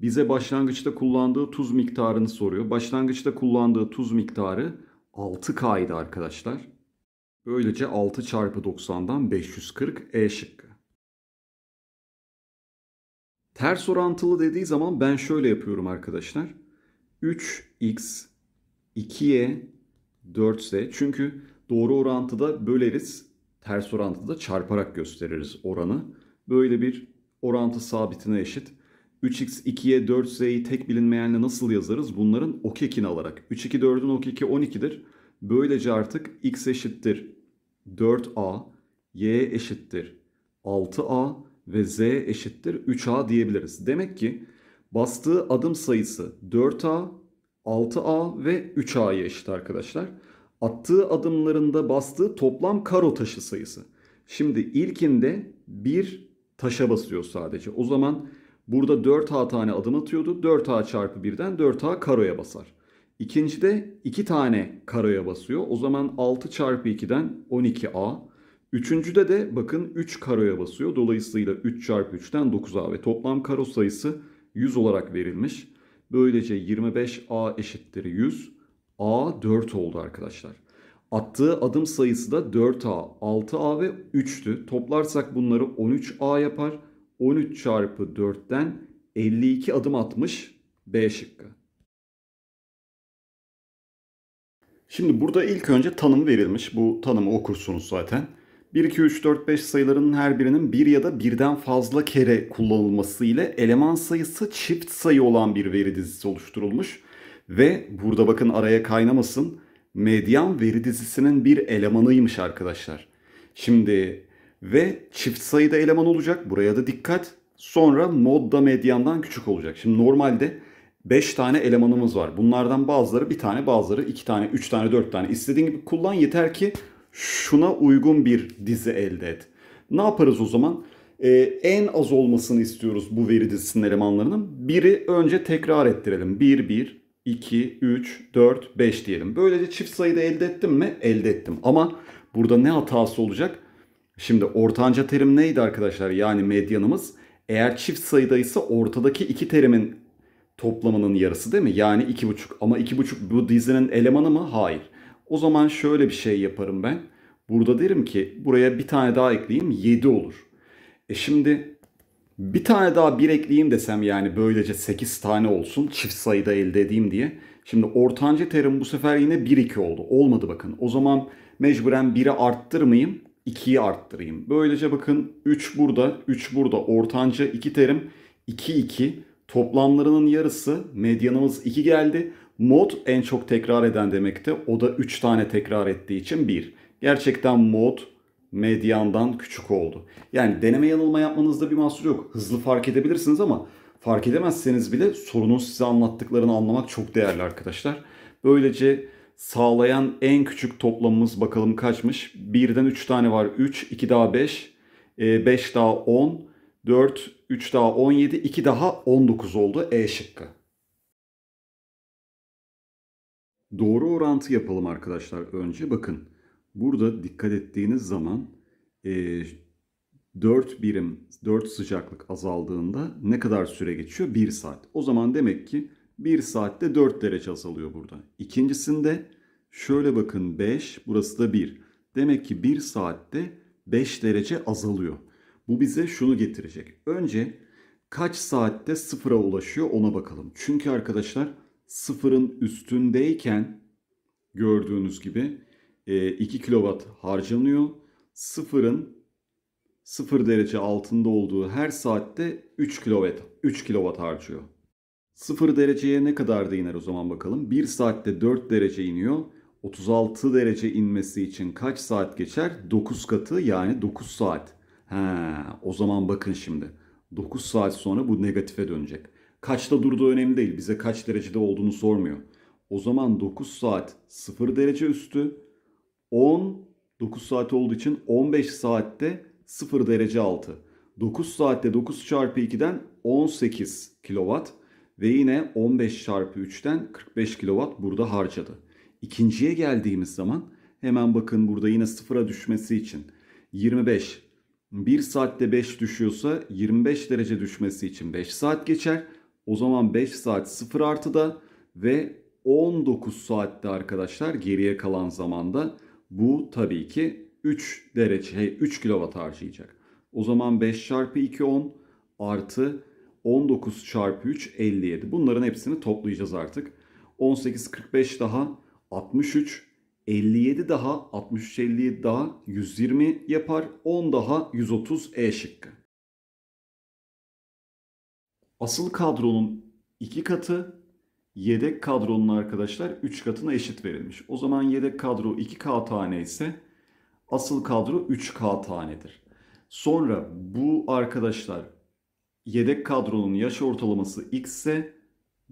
Bize başlangıçta kullandığı tuz miktarını soruyor. Başlangıçta kullandığı tuz miktarı 6K'ydı arkadaşlar. Böylece 6 çarpı 90'dan 540 E şıkkı. Ters orantılı dediği zaman ben şöyle yapıyorum arkadaşlar. 3x 2y 4z. Çünkü doğru orantıda böleriz. Ters orantıda çarparak gösteririz oranı. Böyle bir orantı sabitine eşit. 3x 2 y 4z'yi tek bilinmeyenle nasıl yazarız? Bunların okekini alarak. 3 2 4'ün okeki 12'dir. Böylece artık x eşittir 4a, y eşittir 6a ve z eşittir 3a diyebiliriz. Demek ki bastığı adım sayısı 4a, 6a ve 3a'ya eşit arkadaşlar. Attığı adımlarında bastığı toplam karo taşı sayısı. Şimdi ilkinde bir taşa basıyor sadece. O zaman Burada 4A tane adım atıyordu. 4A çarpı 1'den 4A karoya basar. de 2 tane karoya basıyor. O zaman 6 çarpı 2'den 12A. Üçüncüde de bakın 3 karoya basıyor. Dolayısıyla 3 çarpı 3'ten 9A ve toplam karo sayısı 100 olarak verilmiş. Böylece 25A eşittir 100. A 4 oldu arkadaşlar. Attığı adım sayısı da 4A, 6A ve 3'tü. Toplarsak bunları 13A yapar. 13 çarpı 4'ten 52 adım atmış B şıkkı. Şimdi burada ilk önce tanım verilmiş. Bu tanımı okursunuz zaten. 1, 2, 3, 4, 5 sayılarının her birinin bir ya da birden fazla kere kullanılması ile eleman sayısı çift sayı olan bir veri dizisi oluşturulmuş. Ve burada bakın araya kaynamasın. Medyan veri dizisinin bir elemanıymış arkadaşlar. Şimdi ve çift sayıda eleman olacak. Buraya da dikkat. Sonra modda medyandan küçük olacak. Şimdi normalde 5 tane elemanımız var. Bunlardan bazıları bir tane, bazıları 2 tane, 3 tane, 4 tane. İstediğin gibi kullan yeter ki şuna uygun bir dizi elde et. Ne yaparız o zaman? Ee, en az olmasını istiyoruz bu veri dizisinin elemanlarının. Biri önce tekrar ettirelim. 1, 1, 2, 3, 4, 5 diyelim. Böylece çift sayıda elde ettim mi? Elde ettim. Ama burada ne hatası olacak? Şimdi ortanca terim neydi arkadaşlar? Yani medyanımız eğer çift sayıdaysa ortadaki iki terimin toplamının yarısı değil mi? Yani 2,5 ama 2,5 bu dizinin elemanı mı? Hayır. O zaman şöyle bir şey yaparım ben. Burada derim ki buraya bir tane daha ekleyeyim 7 olur. E şimdi bir tane daha bir ekleyeyim desem yani böylece 8 tane olsun çift sayıda elde edeyim diye. Şimdi ortanca terim bu sefer yine 1-2 oldu. Olmadı bakın. O zaman mecburen 1'i arttırmayayım. 2'yi arttırayım. Böylece bakın 3 burada, 3 burada ortanca 2 terim 2 2 toplamlarının yarısı medyanımız 2 geldi. Mod en çok tekrar eden demekti. O da 3 tane tekrar ettiği için 1. Gerçekten mod medyandan küçük oldu. Yani deneme yanılma yapmanızda bir mahsur yok. Hızlı fark edebilirsiniz ama fark edemezseniz bile sorunun size anlattıklarını anlamak çok değerli arkadaşlar. Böylece sağlayan en küçük toplamımız bakalım kaçmış. 1'den 3 tane var. 3, 2 daha 5, 5 ee, daha 10, 4, 3 daha 17, 2 daha 19 oldu E şıkkı. Doğru orantı yapalım arkadaşlar. Önce bakın burada dikkat ettiğiniz zaman e, 4 birim, 4 sıcaklık azaldığında ne kadar süre geçiyor? 1 saat. O zaman demek ki 1 saatte 4 derece azalıyor burada. İkincisinde şöyle bakın 5 burası da 1. Demek ki 1 saatte 5 derece azalıyor. Bu bize şunu getirecek. Önce kaç saatte sıfıra ulaşıyor ona bakalım. Çünkü arkadaşlar sıfırın üstündeyken gördüğünüz gibi 2 e, kW harcanıyor. Sıfırın 0 derece altında olduğu her saatte 3 kW 3 kW harcıyor. 0 dereceye ne kadar da iner o zaman bakalım. 1 saatte 4 derece iniyor. 36 derece inmesi için kaç saat geçer? 9 katı yani 9 saat. Ha, o zaman bakın şimdi. 9 saat sonra bu negatife dönecek. Kaçta durduğu önemli değil. Bize kaç derecede olduğunu sormuyor. O zaman 9 saat 0 derece üstü 10 9 saat olduğu için 15 saatte 0 derece altı. 9 saatte 9 çarpı 2'den 18 kilowatt. Ve yine 15 çarpı 3'ten 45 kW burada harcadı. İkinciye geldiğimiz zaman hemen bakın burada yine sıfıra düşmesi için 25 1 saatte 5 düşüyorsa 25 derece düşmesi için 5 saat geçer. O zaman 5 saat 0 da ve 19 saatte arkadaşlar geriye kalan zamanda bu tabii ki 3 derece, hey, 3 kW harcayacak. O zaman 5 çarpı 2 10 artı 19 çarpı 3 57. Bunların hepsini toplayacağız artık. 18 45 daha 63 57 daha 63 57 daha 120 yapar. 10 daha 130 E şıkkı. Asıl kadronun 2 katı yedek kadronun arkadaşlar 3 katına eşit verilmiş. O zaman yedek kadro 2K tane ise asıl kadro 3K tanedir. Sonra bu arkadaşlar yedek kadronun yaş ortalaması x ise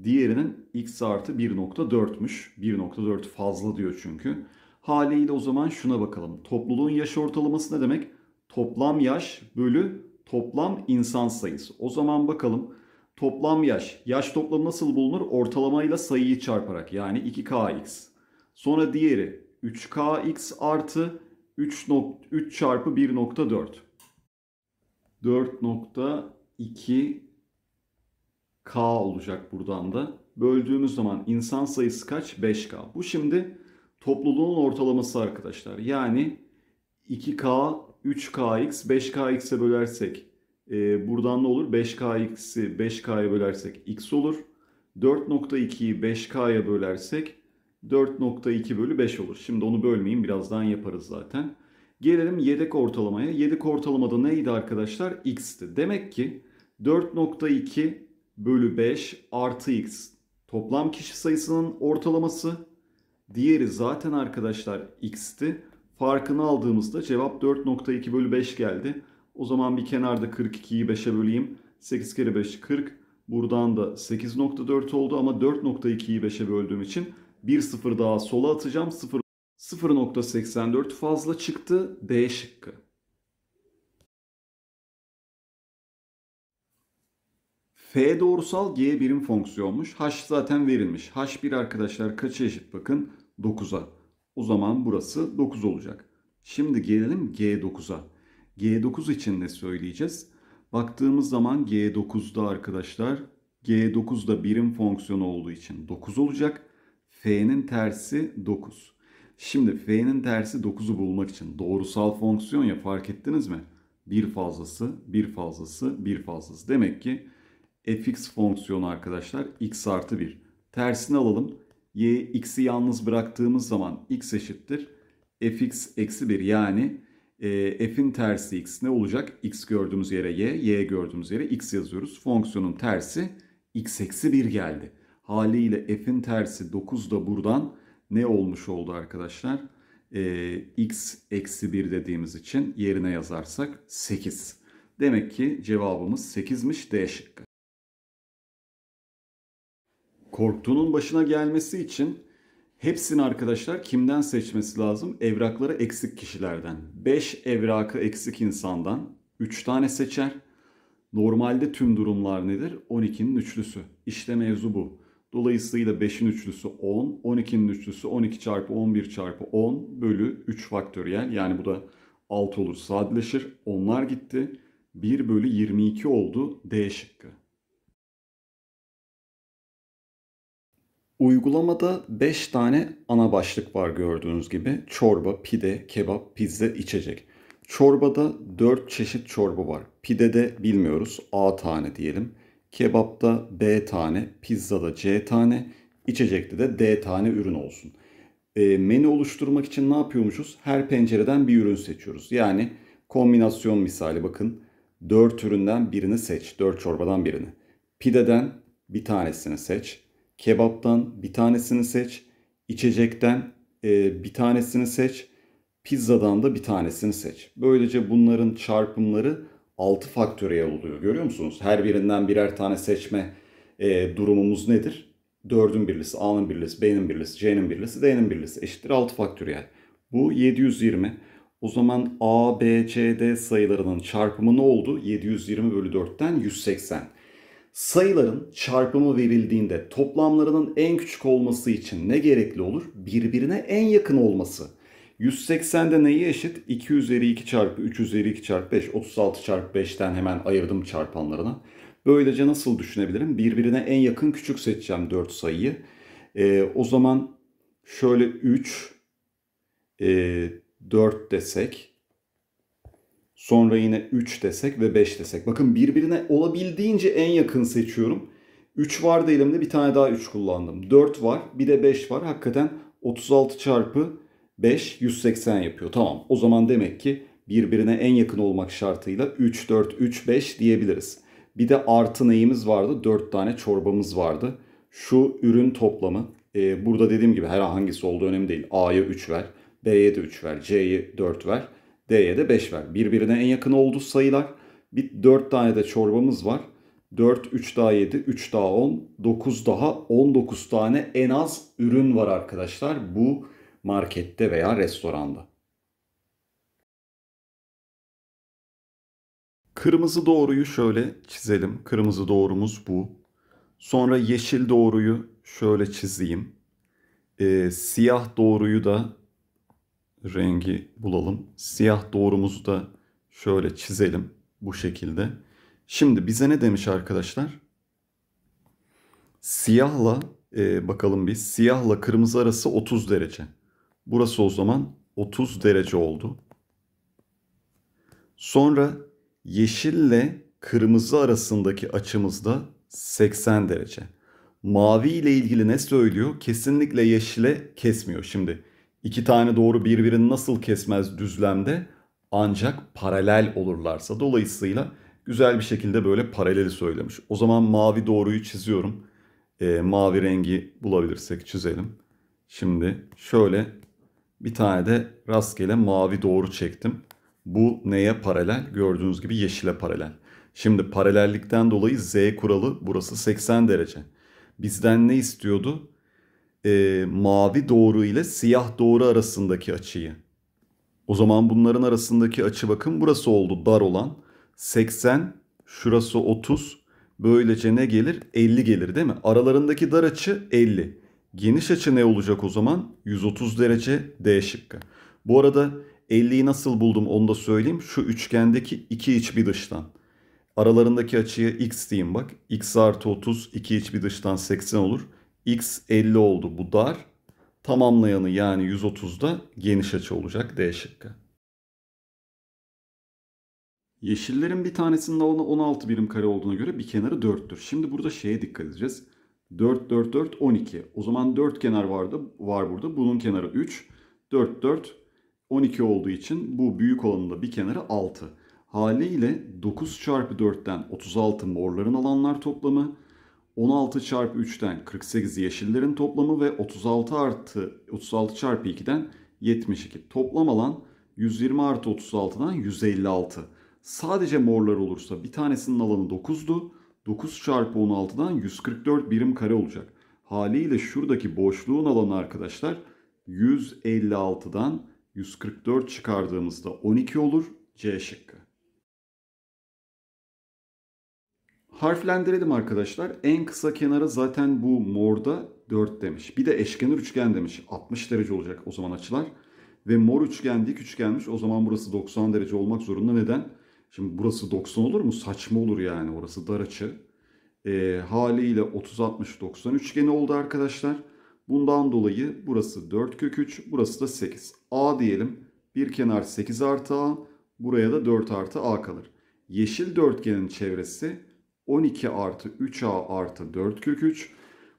diğerinin x artı 1.4'müş. 1.4 fazla diyor çünkü. Haliyle o zaman şuna bakalım. Topluluğun yaş ortalaması ne demek? Toplam yaş bölü toplam insan sayısı. O zaman bakalım toplam yaş. Yaş toplamı nasıl bulunur? Ortalamayla sayıyı çarparak yani 2kx. Sonra diğeri 3kx artı 3, 3 çarpı 1.4. 4. 2K olacak buradan da. Böldüğümüz zaman insan sayısı kaç? 5K. Bu şimdi topluluğun ortalaması arkadaşlar. Yani 2K, 3KX, 5KX'e bölersek e, buradan ne olur? 5KX'i 5K'ya bölersek X olur. 4.2'yi 5K'ya bölersek 4.2 bölü 5 olur. Şimdi onu bölmeyin birazdan yaparız zaten. Gelelim yedek ortalamaya. Yedek ortalamada neydi arkadaşlar? X'ti. Demek ki 4.2 bölü 5 artı x toplam kişi sayısının ortalaması. Diğeri zaten arkadaşlar x'ti. Farkını aldığımızda cevap 4.2 bölü 5 geldi. O zaman bir kenarda 42'yi 5'e böleyim. 8 kere 5 40. Buradan da 8.4 oldu ama 4.2'yi 5'e böldüğüm için bir sıfır daha sola atacağım. 0.84 fazla çıktı. D şıkkı. F doğrusal G birim fonksiyonmuş. H zaten verilmiş. H1 arkadaşlar kaça eşit bakın? 9'a. O zaman burası 9 olacak. Şimdi gelelim G9'a. G9 için ne söyleyeceğiz? Baktığımız zaman G9'da arkadaşlar G9'da birim fonksiyonu olduğu için 9 olacak. F'nin tersi 9. Şimdi F'nin tersi 9'u bulmak için doğrusal fonksiyon ya fark ettiniz mi? Bir fazlası, bir fazlası, bir fazlası. Demek ki fx fonksiyonu arkadaşlar x artı 1. Tersini alalım. y x'i yalnız bıraktığımız zaman x eşittir. fx eksi 1 yani e, f'in tersi x ne olacak? x gördüğümüz yere y, y gördüğümüz yere x yazıyoruz. Fonksiyonun tersi x eksi 1 geldi. Haliyle f'in tersi 9 da buradan ne olmuş oldu arkadaşlar? E, x eksi 1 dediğimiz için yerine yazarsak 8. Demek ki cevabımız 8'miş D şıkkı korktuğunun başına gelmesi için hepsini arkadaşlar kimden seçmesi lazım? Evrakları eksik kişilerden. 5 evrakı eksik insandan 3 tane seçer. Normalde tüm durumlar nedir? 12'nin üçlüsü. İşte mevzu bu. Dolayısıyla 5'in üçlüsü 10, 12'nin üçlüsü 12 çarpı 11 çarpı 10 bölü 3 faktöriyel. Yani bu da 6 olur sadeleşir. Onlar gitti. 1 bölü 22 oldu D şıkkı. Uygulamada 5 tane ana başlık var gördüğünüz gibi. Çorba, pide, kebap, pizza, içecek. Çorbada 4 çeşit çorba var. Pidede bilmiyoruz A tane diyelim. Kebapta B tane, pizzada C tane, içecekte de D tane ürün olsun. E, menü oluşturmak için ne yapıyormuşuz? Her pencereden bir ürün seçiyoruz. Yani kombinasyon misali bakın. 4 üründen birini seç. 4 çorbadan birini. Pideden bir tanesini seç kebaptan bir tanesini seç, içecekten e, bir tanesini seç, pizzadan da bir tanesini seç. Böylece bunların çarpımları 6 faktöriyel oluyor görüyor musunuz? Her birinden birer tane seçme e, durumumuz nedir? 4'ün birlisi, A'nın birlisi, B'nin birlisi, C'nin birlisi, D'nin birlisi eşittir 6 faktöriyel. Bu 720. O zaman A, B, C, D sayılarının çarpımı ne oldu? 720 bölü 4'ten 180. Sayıların çarpımı verildiğinde toplamlarının en küçük olması için ne gerekli olur? Birbirine en yakın olması. 180'de neyi eşit? 2 üzeri 2 çarpı 3 üzeri 2 çarpı 5. 36 çarpı 5'ten hemen ayırdım çarpanlarına. Böylece nasıl düşünebilirim? Birbirine en yakın küçük seçeceğim 4 sayıyı. E, o zaman şöyle 3, e, 4 desek Sonra yine 3 desek ve 5 desek. Bakın birbirine olabildiğince en yakın seçiyorum. 3 var da elimde bir tane daha 3 kullandım. 4 var bir de 5 var. Hakikaten 36 çarpı 5 180 yapıyor. Tamam o zaman demek ki birbirine en yakın olmak şartıyla 3, 4, 3, 5 diyebiliriz. Bir de artı neyimiz vardı? 4 tane çorbamız vardı. Şu ürün toplamı e, burada dediğim gibi her hangisi olduğu önemli değil. A'ya 3 ver, B'ye de 3 ver, C'ye 4 ver. D'ye de 5 ver. Birbirine en yakın oldu sayılar. Bir 4 tane de çorbamız var. 4, 3 daha 7, 3 daha 10, 9 daha 19 tane en az ürün var arkadaşlar bu markette veya restoranda. Kırmızı doğruyu şöyle çizelim. Kırmızı doğrumuz bu. Sonra yeşil doğruyu şöyle çizeyim. Ee, siyah doğruyu da rengi bulalım. Siyah doğrumuzu da şöyle çizelim bu şekilde. Şimdi bize ne demiş arkadaşlar? Siyahla e, bakalım biz. Siyahla kırmızı arası 30 derece. Burası o zaman 30 derece oldu. Sonra yeşille kırmızı arasındaki açımız da 80 derece. Mavi ile ilgili ne söylüyor? Kesinlikle yeşile kesmiyor. Şimdi İki tane doğru birbirini nasıl kesmez düzlemde? Ancak paralel olurlarsa. Dolayısıyla güzel bir şekilde böyle paraleli söylemiş. O zaman mavi doğruyu çiziyorum. E, mavi rengi bulabilirsek çizelim. Şimdi şöyle bir tane de rastgele mavi doğru çektim. Bu neye paralel? Gördüğünüz gibi yeşile paralel. Şimdi paralellikten dolayı z kuralı burası 80 derece. Bizden ne istiyordu? e, mavi doğru ile siyah doğru arasındaki açıyı. O zaman bunların arasındaki açı bakın burası oldu dar olan. 80, şurası 30. Böylece ne gelir? 50 gelir değil mi? Aralarındaki dar açı 50. Geniş açı ne olacak o zaman? 130 derece D şıkkı. Bu arada 50'yi nasıl buldum onu da söyleyeyim. Şu üçgendeki iki iç bir dıştan. Aralarındaki açıya x diyeyim bak. x artı 30, iki iç bir dıştan 80 olur. X 50 oldu bu dar. Tamamlayanı yani 130'da geniş açı olacak D şıkkı. Yeşillerin bir tanesinin alanı 16 birim kare olduğuna göre bir kenarı 4'tür. Şimdi burada şeye dikkat edeceğiz. 4, 4, 4, 12. O zaman 4 kenar vardı, var burada. Bunun kenarı 3. 4, 4, 12 olduğu için bu büyük olanında bir kenarı 6. Haliyle 9 çarpı 4'ten 36 morların alanlar toplamı 16 çarpı 3'ten 48 yeşillerin toplamı ve 36 artı 36 çarpı 2'den 72. Toplam alan 120 artı 36'dan 156. Sadece morlar olursa bir tanesinin alanı 9'du. 9 çarpı 16'dan 144 birim kare olacak. Haliyle şuradaki boşluğun alanı arkadaşlar 156'dan 144 çıkardığımızda 12 olur. C şıkkı. Harflendirelim arkadaşlar. En kısa kenara zaten bu morda 4 demiş. Bir de eşkenar üçgen demiş. 60 derece olacak o zaman açılar. Ve mor üçgen dik üçgenmiş. O zaman burası 90 derece olmak zorunda. Neden? Şimdi burası 90 olur mu? Saçma olur yani. Orası dar açı. E, haliyle 30-60-90 üçgeni oldu arkadaşlar. Bundan dolayı burası 4 kök 3. Burası da 8. A diyelim. Bir kenar 8 artı A. Buraya da 4 artı A kalır. Yeşil dörtgenin çevresi 12 artı 3a artı 4 kök 3.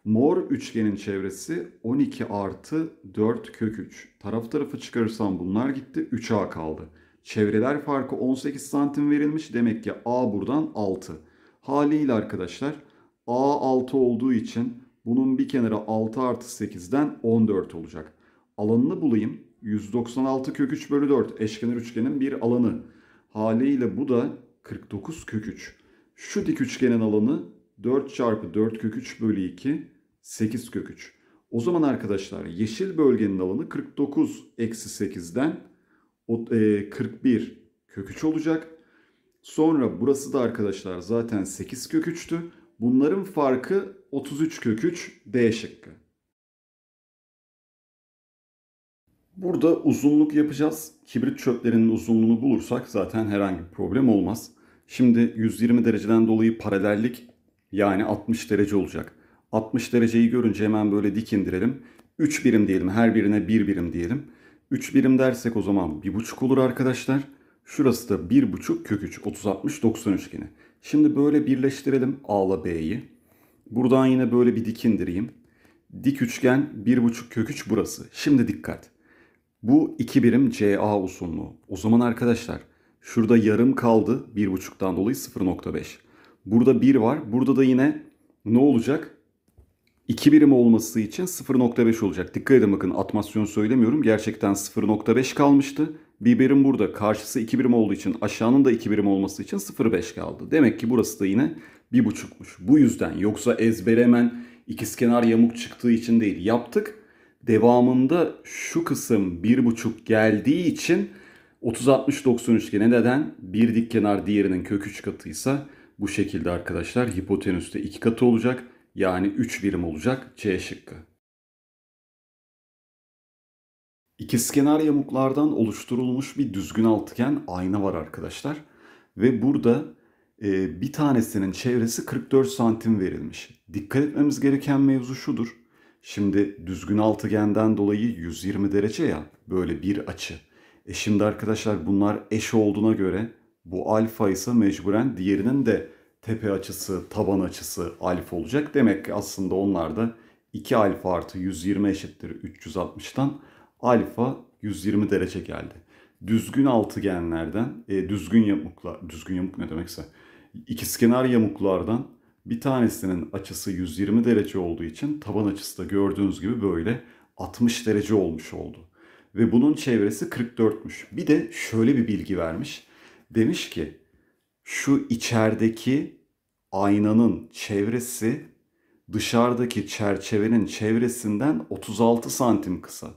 Mor üçgenin çevresi 12 artı 4 kök 3. Taraf tarafı çıkarırsam bunlar gitti 3a kaldı. Çevreler farkı 18 santim verilmiş. Demek ki a buradan 6. Haliyle arkadaşlar a 6 olduğu için bunun bir kenarı 6 artı 8'den 14 olacak. Alanını bulayım. 196 kök 3 bölü 4 eşkenar üçgenin bir alanı. Haliyle bu da 49 kök 3. Şu dik üçgenin alanı 4 çarpı 4 kök 3 bölü 2 8 kök 3. O zaman arkadaşlar yeşil bölgenin alanı 49 eksi 8'den 41 e, kök 3 olacak. Sonra burası da arkadaşlar zaten 8 kök 3'tü. Bunların farkı 33 kök 3 D şıkkı. Burada uzunluk yapacağız. Kibrit çöplerinin uzunluğunu bulursak zaten herhangi bir problem olmaz. Şimdi 120 dereceden dolayı paralellik yani 60 derece olacak. 60 dereceyi görünce hemen böyle dik indirelim. 3 birim diyelim. Her birine 1 birim diyelim. 3 birim dersek o zaman 1,5 olur arkadaşlar. Şurası da 1,5 kök 3. 30, 60, 90 üçgeni. Şimdi böyle birleştirelim A ile B'yi. Buradan yine böyle bir dik indireyim. Dik üçgen 1,5 kök 3 burası. Şimdi dikkat. Bu 2 birim CA uzunluğu. O zaman arkadaşlar Şurada yarım kaldı 1.5'tan dolayı 0.5. Burada 1 var. Burada da yine ne olacak? 2 birim olması için 0.5 olacak. Dikkat edin bakın atmasyon söylemiyorum. Gerçekten 0.5 kalmıştı. Bir birim burada. Karşısı 2 birim olduğu için aşağının da 2 birim olması için 0.5 kaldı. Demek ki burası da yine 1.5'muş. Bu yüzden yoksa ezbere hemen ikizkenar yamuk çıktığı için değil. Yaptık. Devamında şu kısım 1.5 geldiği için 30-60-90 üçgeni neden? Bir dik kenar diğerinin kök 3 katıysa bu şekilde arkadaşlar hipotenüs de 2 katı olacak. Yani 3 birim olacak C şıkkı. İkizkenar yamuklardan oluşturulmuş bir düzgün altıgen ayna var arkadaşlar. Ve burada e, bir tanesinin çevresi 44 santim verilmiş. Dikkat etmemiz gereken mevzu şudur. Şimdi düzgün altıgenden dolayı 120 derece ya böyle bir açı. E şimdi arkadaşlar bunlar eş olduğuna göre bu alfa ise mecburen diğerinin de tepe açısı, taban açısı alfa olacak. Demek ki aslında onlar da 2 alfa artı 120 eşittir 360'tan alfa 120 derece geldi. Düzgün altıgenlerden, e, düzgün yamukla düzgün yamuk ne demekse, ikizkenar yamuklardan bir tanesinin açısı 120 derece olduğu için taban açısı da gördüğünüz gibi böyle 60 derece olmuş oldu ve bunun çevresi 44'müş. Bir de şöyle bir bilgi vermiş. Demiş ki şu içerideki aynanın çevresi dışarıdaki çerçevenin çevresinden 36 santim kısa.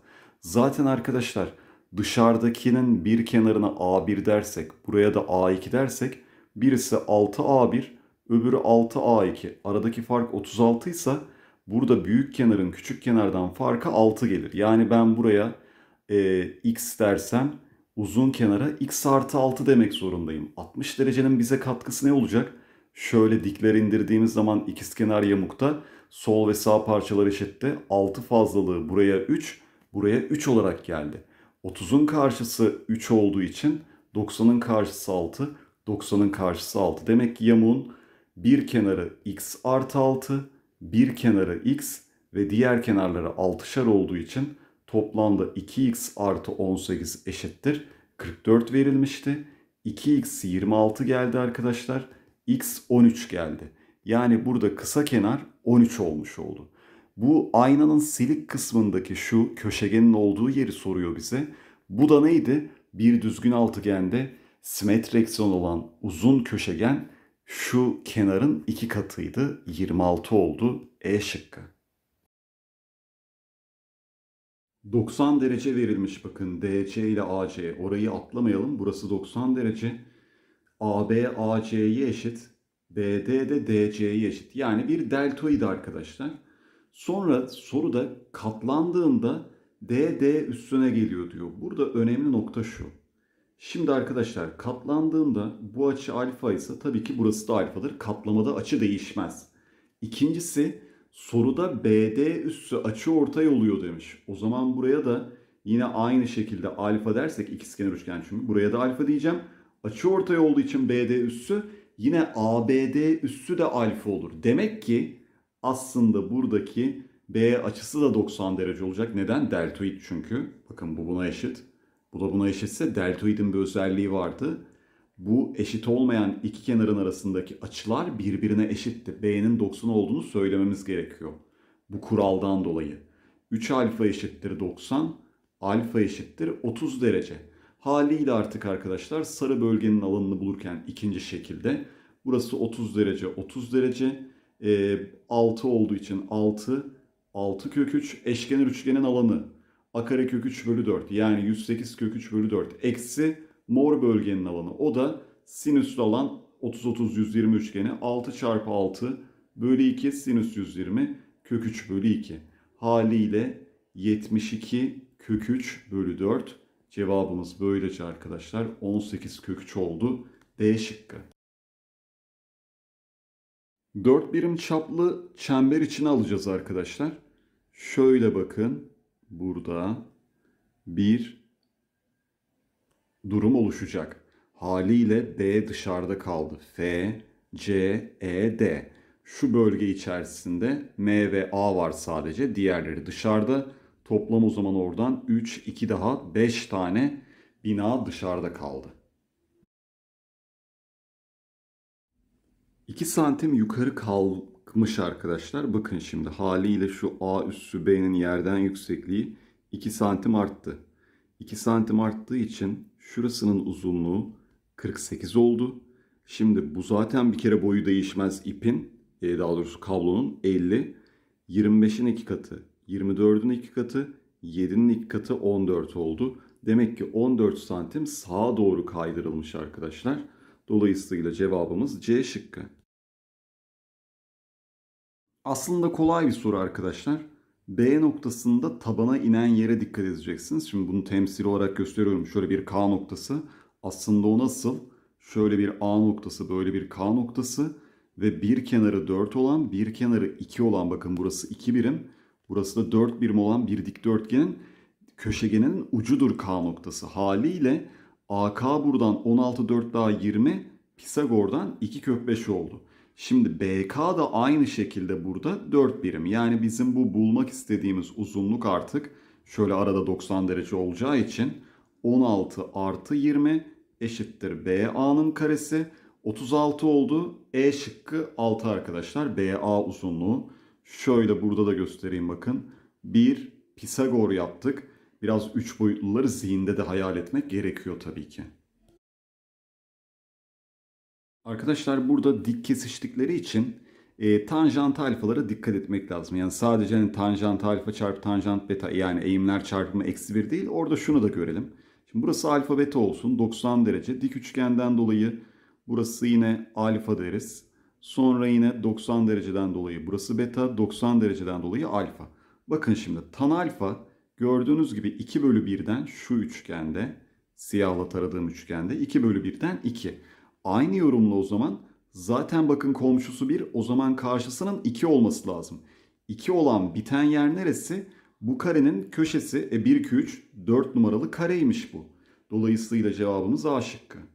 Zaten arkadaşlar dışarıdakinin bir kenarına A1 dersek, buraya da A2 dersek birisi 6A1, öbürü 6A2. Aradaki fark 36 ise burada büyük kenarın küçük kenardan farkı 6 gelir. Yani ben buraya e, x dersen uzun kenara x artı 6 demek zorundayım. 60 derecenin bize katkısı ne olacak? Şöyle dikler indirdiğimiz zaman ikizkenar yamukta sol ve sağ parçalar eşitte 6 fazlalığı buraya 3, buraya 3 olarak geldi. 30'un karşısı 3 olduğu için 90'ın karşısı 6, 90'ın karşısı 6. Demek ki yamuğun bir kenarı x artı 6, bir kenarı x ve diğer kenarları 6'şar olduğu için toplamda 2x artı 18 eşittir 44 verilmişti. 2x 26 geldi arkadaşlar. x 13 geldi. Yani burada kısa kenar 13 olmuş oldu. Bu aynanın silik kısmındaki şu köşegenin olduğu yeri soruyor bize. Bu da neydi? Bir düzgün altıgende simetreksiyon olan uzun köşegen şu kenarın iki katıydı. 26 oldu. E şıkkı. 90 derece verilmiş bakın DC ile AC. Orayı atlamayalım. Burası 90 derece. AB AC'ye eşit. BD de DC'ye eşit. Yani bir deltoid arkadaşlar. Sonra soruda katlandığında DD üstüne geliyor diyor. Burada önemli nokta şu. Şimdi arkadaşlar katlandığında bu açı alfa ise tabii ki burası da alfadır. Katlamada açı değişmez. İkincisi Soruda BD üssü açı ortay oluyor demiş. O zaman buraya da yine aynı şekilde alfa dersek ikizkenar üçgen çünkü buraya da alfa diyeceğim. Açı ortay olduğu için BD üssü yine ABD üssü de alfa olur. Demek ki aslında buradaki B açısı da 90 derece olacak. Neden? Deltoid çünkü. Bakın bu buna eşit. Bu da buna eşitse deltoidin bir özelliği vardı bu eşit olmayan iki kenarın arasındaki açılar birbirine eşitti. B'nin 90 olduğunu söylememiz gerekiyor. Bu kuraldan dolayı. 3 alfa eşittir 90, alfa eşittir 30 derece. Haliyle artık arkadaşlar sarı bölgenin alanını bulurken ikinci şekilde burası 30 derece 30 derece e, ee, 6 olduğu için 6 6 kök 3 eşkenar üçgenin alanı a kare kök 3 bölü 4 yani 108 kök 3 bölü 4 eksi mor bölgenin alanı. O da sinüslü alan 30-30-120 üçgeni 6 çarpı 6 bölü 2 sinüs 120 kök 3 bölü 2. Haliyle 72 kök 3 bölü 4. Cevabımız böylece arkadaşlar 18 kök 3 oldu. D şıkkı. 4 birim çaplı çember için alacağız arkadaşlar. Şöyle bakın. Burada 1, durum oluşacak. Haliyle B dışarıda kaldı. F, C, E, D. Şu bölge içerisinde M ve A var sadece. Diğerleri dışarıda. Toplam o zaman oradan 3, 2 daha 5 tane bina dışarıda kaldı. 2 santim yukarı kalkmış arkadaşlar. Bakın şimdi haliyle şu A üssü B'nin yerden yüksekliği 2 santim arttı. 2 santim arttığı için Şurasının uzunluğu 48 oldu. Şimdi bu zaten bir kere boyu değişmez ipin. E, daha doğrusu kablonun 50. 25'in 2 katı, 24'ün 2 katı, 7'nin 2 katı 14 oldu. Demek ki 14 santim sağa doğru kaydırılmış arkadaşlar. Dolayısıyla cevabımız C şıkkı. Aslında kolay bir soru arkadaşlar. B noktasında tabana inen yere dikkat edeceksiniz. Şimdi bunu temsil olarak gösteriyorum. Şöyle bir K noktası. Aslında o nasıl? Şöyle bir A noktası, böyle bir K noktası ve bir kenarı 4 olan, bir kenarı 2 olan bakın burası 2 birim. Burası da 4 birim olan bir dikdörtgenin köşegenin ucudur K noktası. Haliyle AK buradan 16 4 daha 20, Pisagor'dan 2 kök 5 oldu. Şimdi BK da aynı şekilde burada 4 birim. Yani bizim bu bulmak istediğimiz uzunluk artık şöyle arada 90 derece olacağı için 16 artı 20 eşittir BA'nın karesi. 36 oldu. E şıkkı 6 arkadaşlar. BA uzunluğu. Şöyle burada da göstereyim bakın. 1 Pisagor yaptık. Biraz 3 boyutluları zihinde de hayal etmek gerekiyor tabii ki. Arkadaşlar burada dik kesiştikleri için e, tanjant alfalara dikkat etmek lazım. Yani sadece hani tanjant alfa çarpı tanjant beta yani eğimler çarpımı eksi bir değil. Orada şunu da görelim. Şimdi burası alfa beta olsun 90 derece. Dik üçgenden dolayı burası yine alfa deriz. Sonra yine 90 dereceden dolayı burası beta 90 dereceden dolayı alfa. Bakın şimdi tan alfa gördüğünüz gibi 2 bölü 1'den şu üçgende siyahla taradığım üçgende 2 bölü 1'den 2. Aynı yorumla o zaman zaten bakın komşusu bir, o zaman karşısının iki olması lazım. İki olan biten yer neresi? Bu karenin köşesi e 1 2 3 4 numaralı kareymiş bu. Dolayısıyla cevabımız A şıkkı.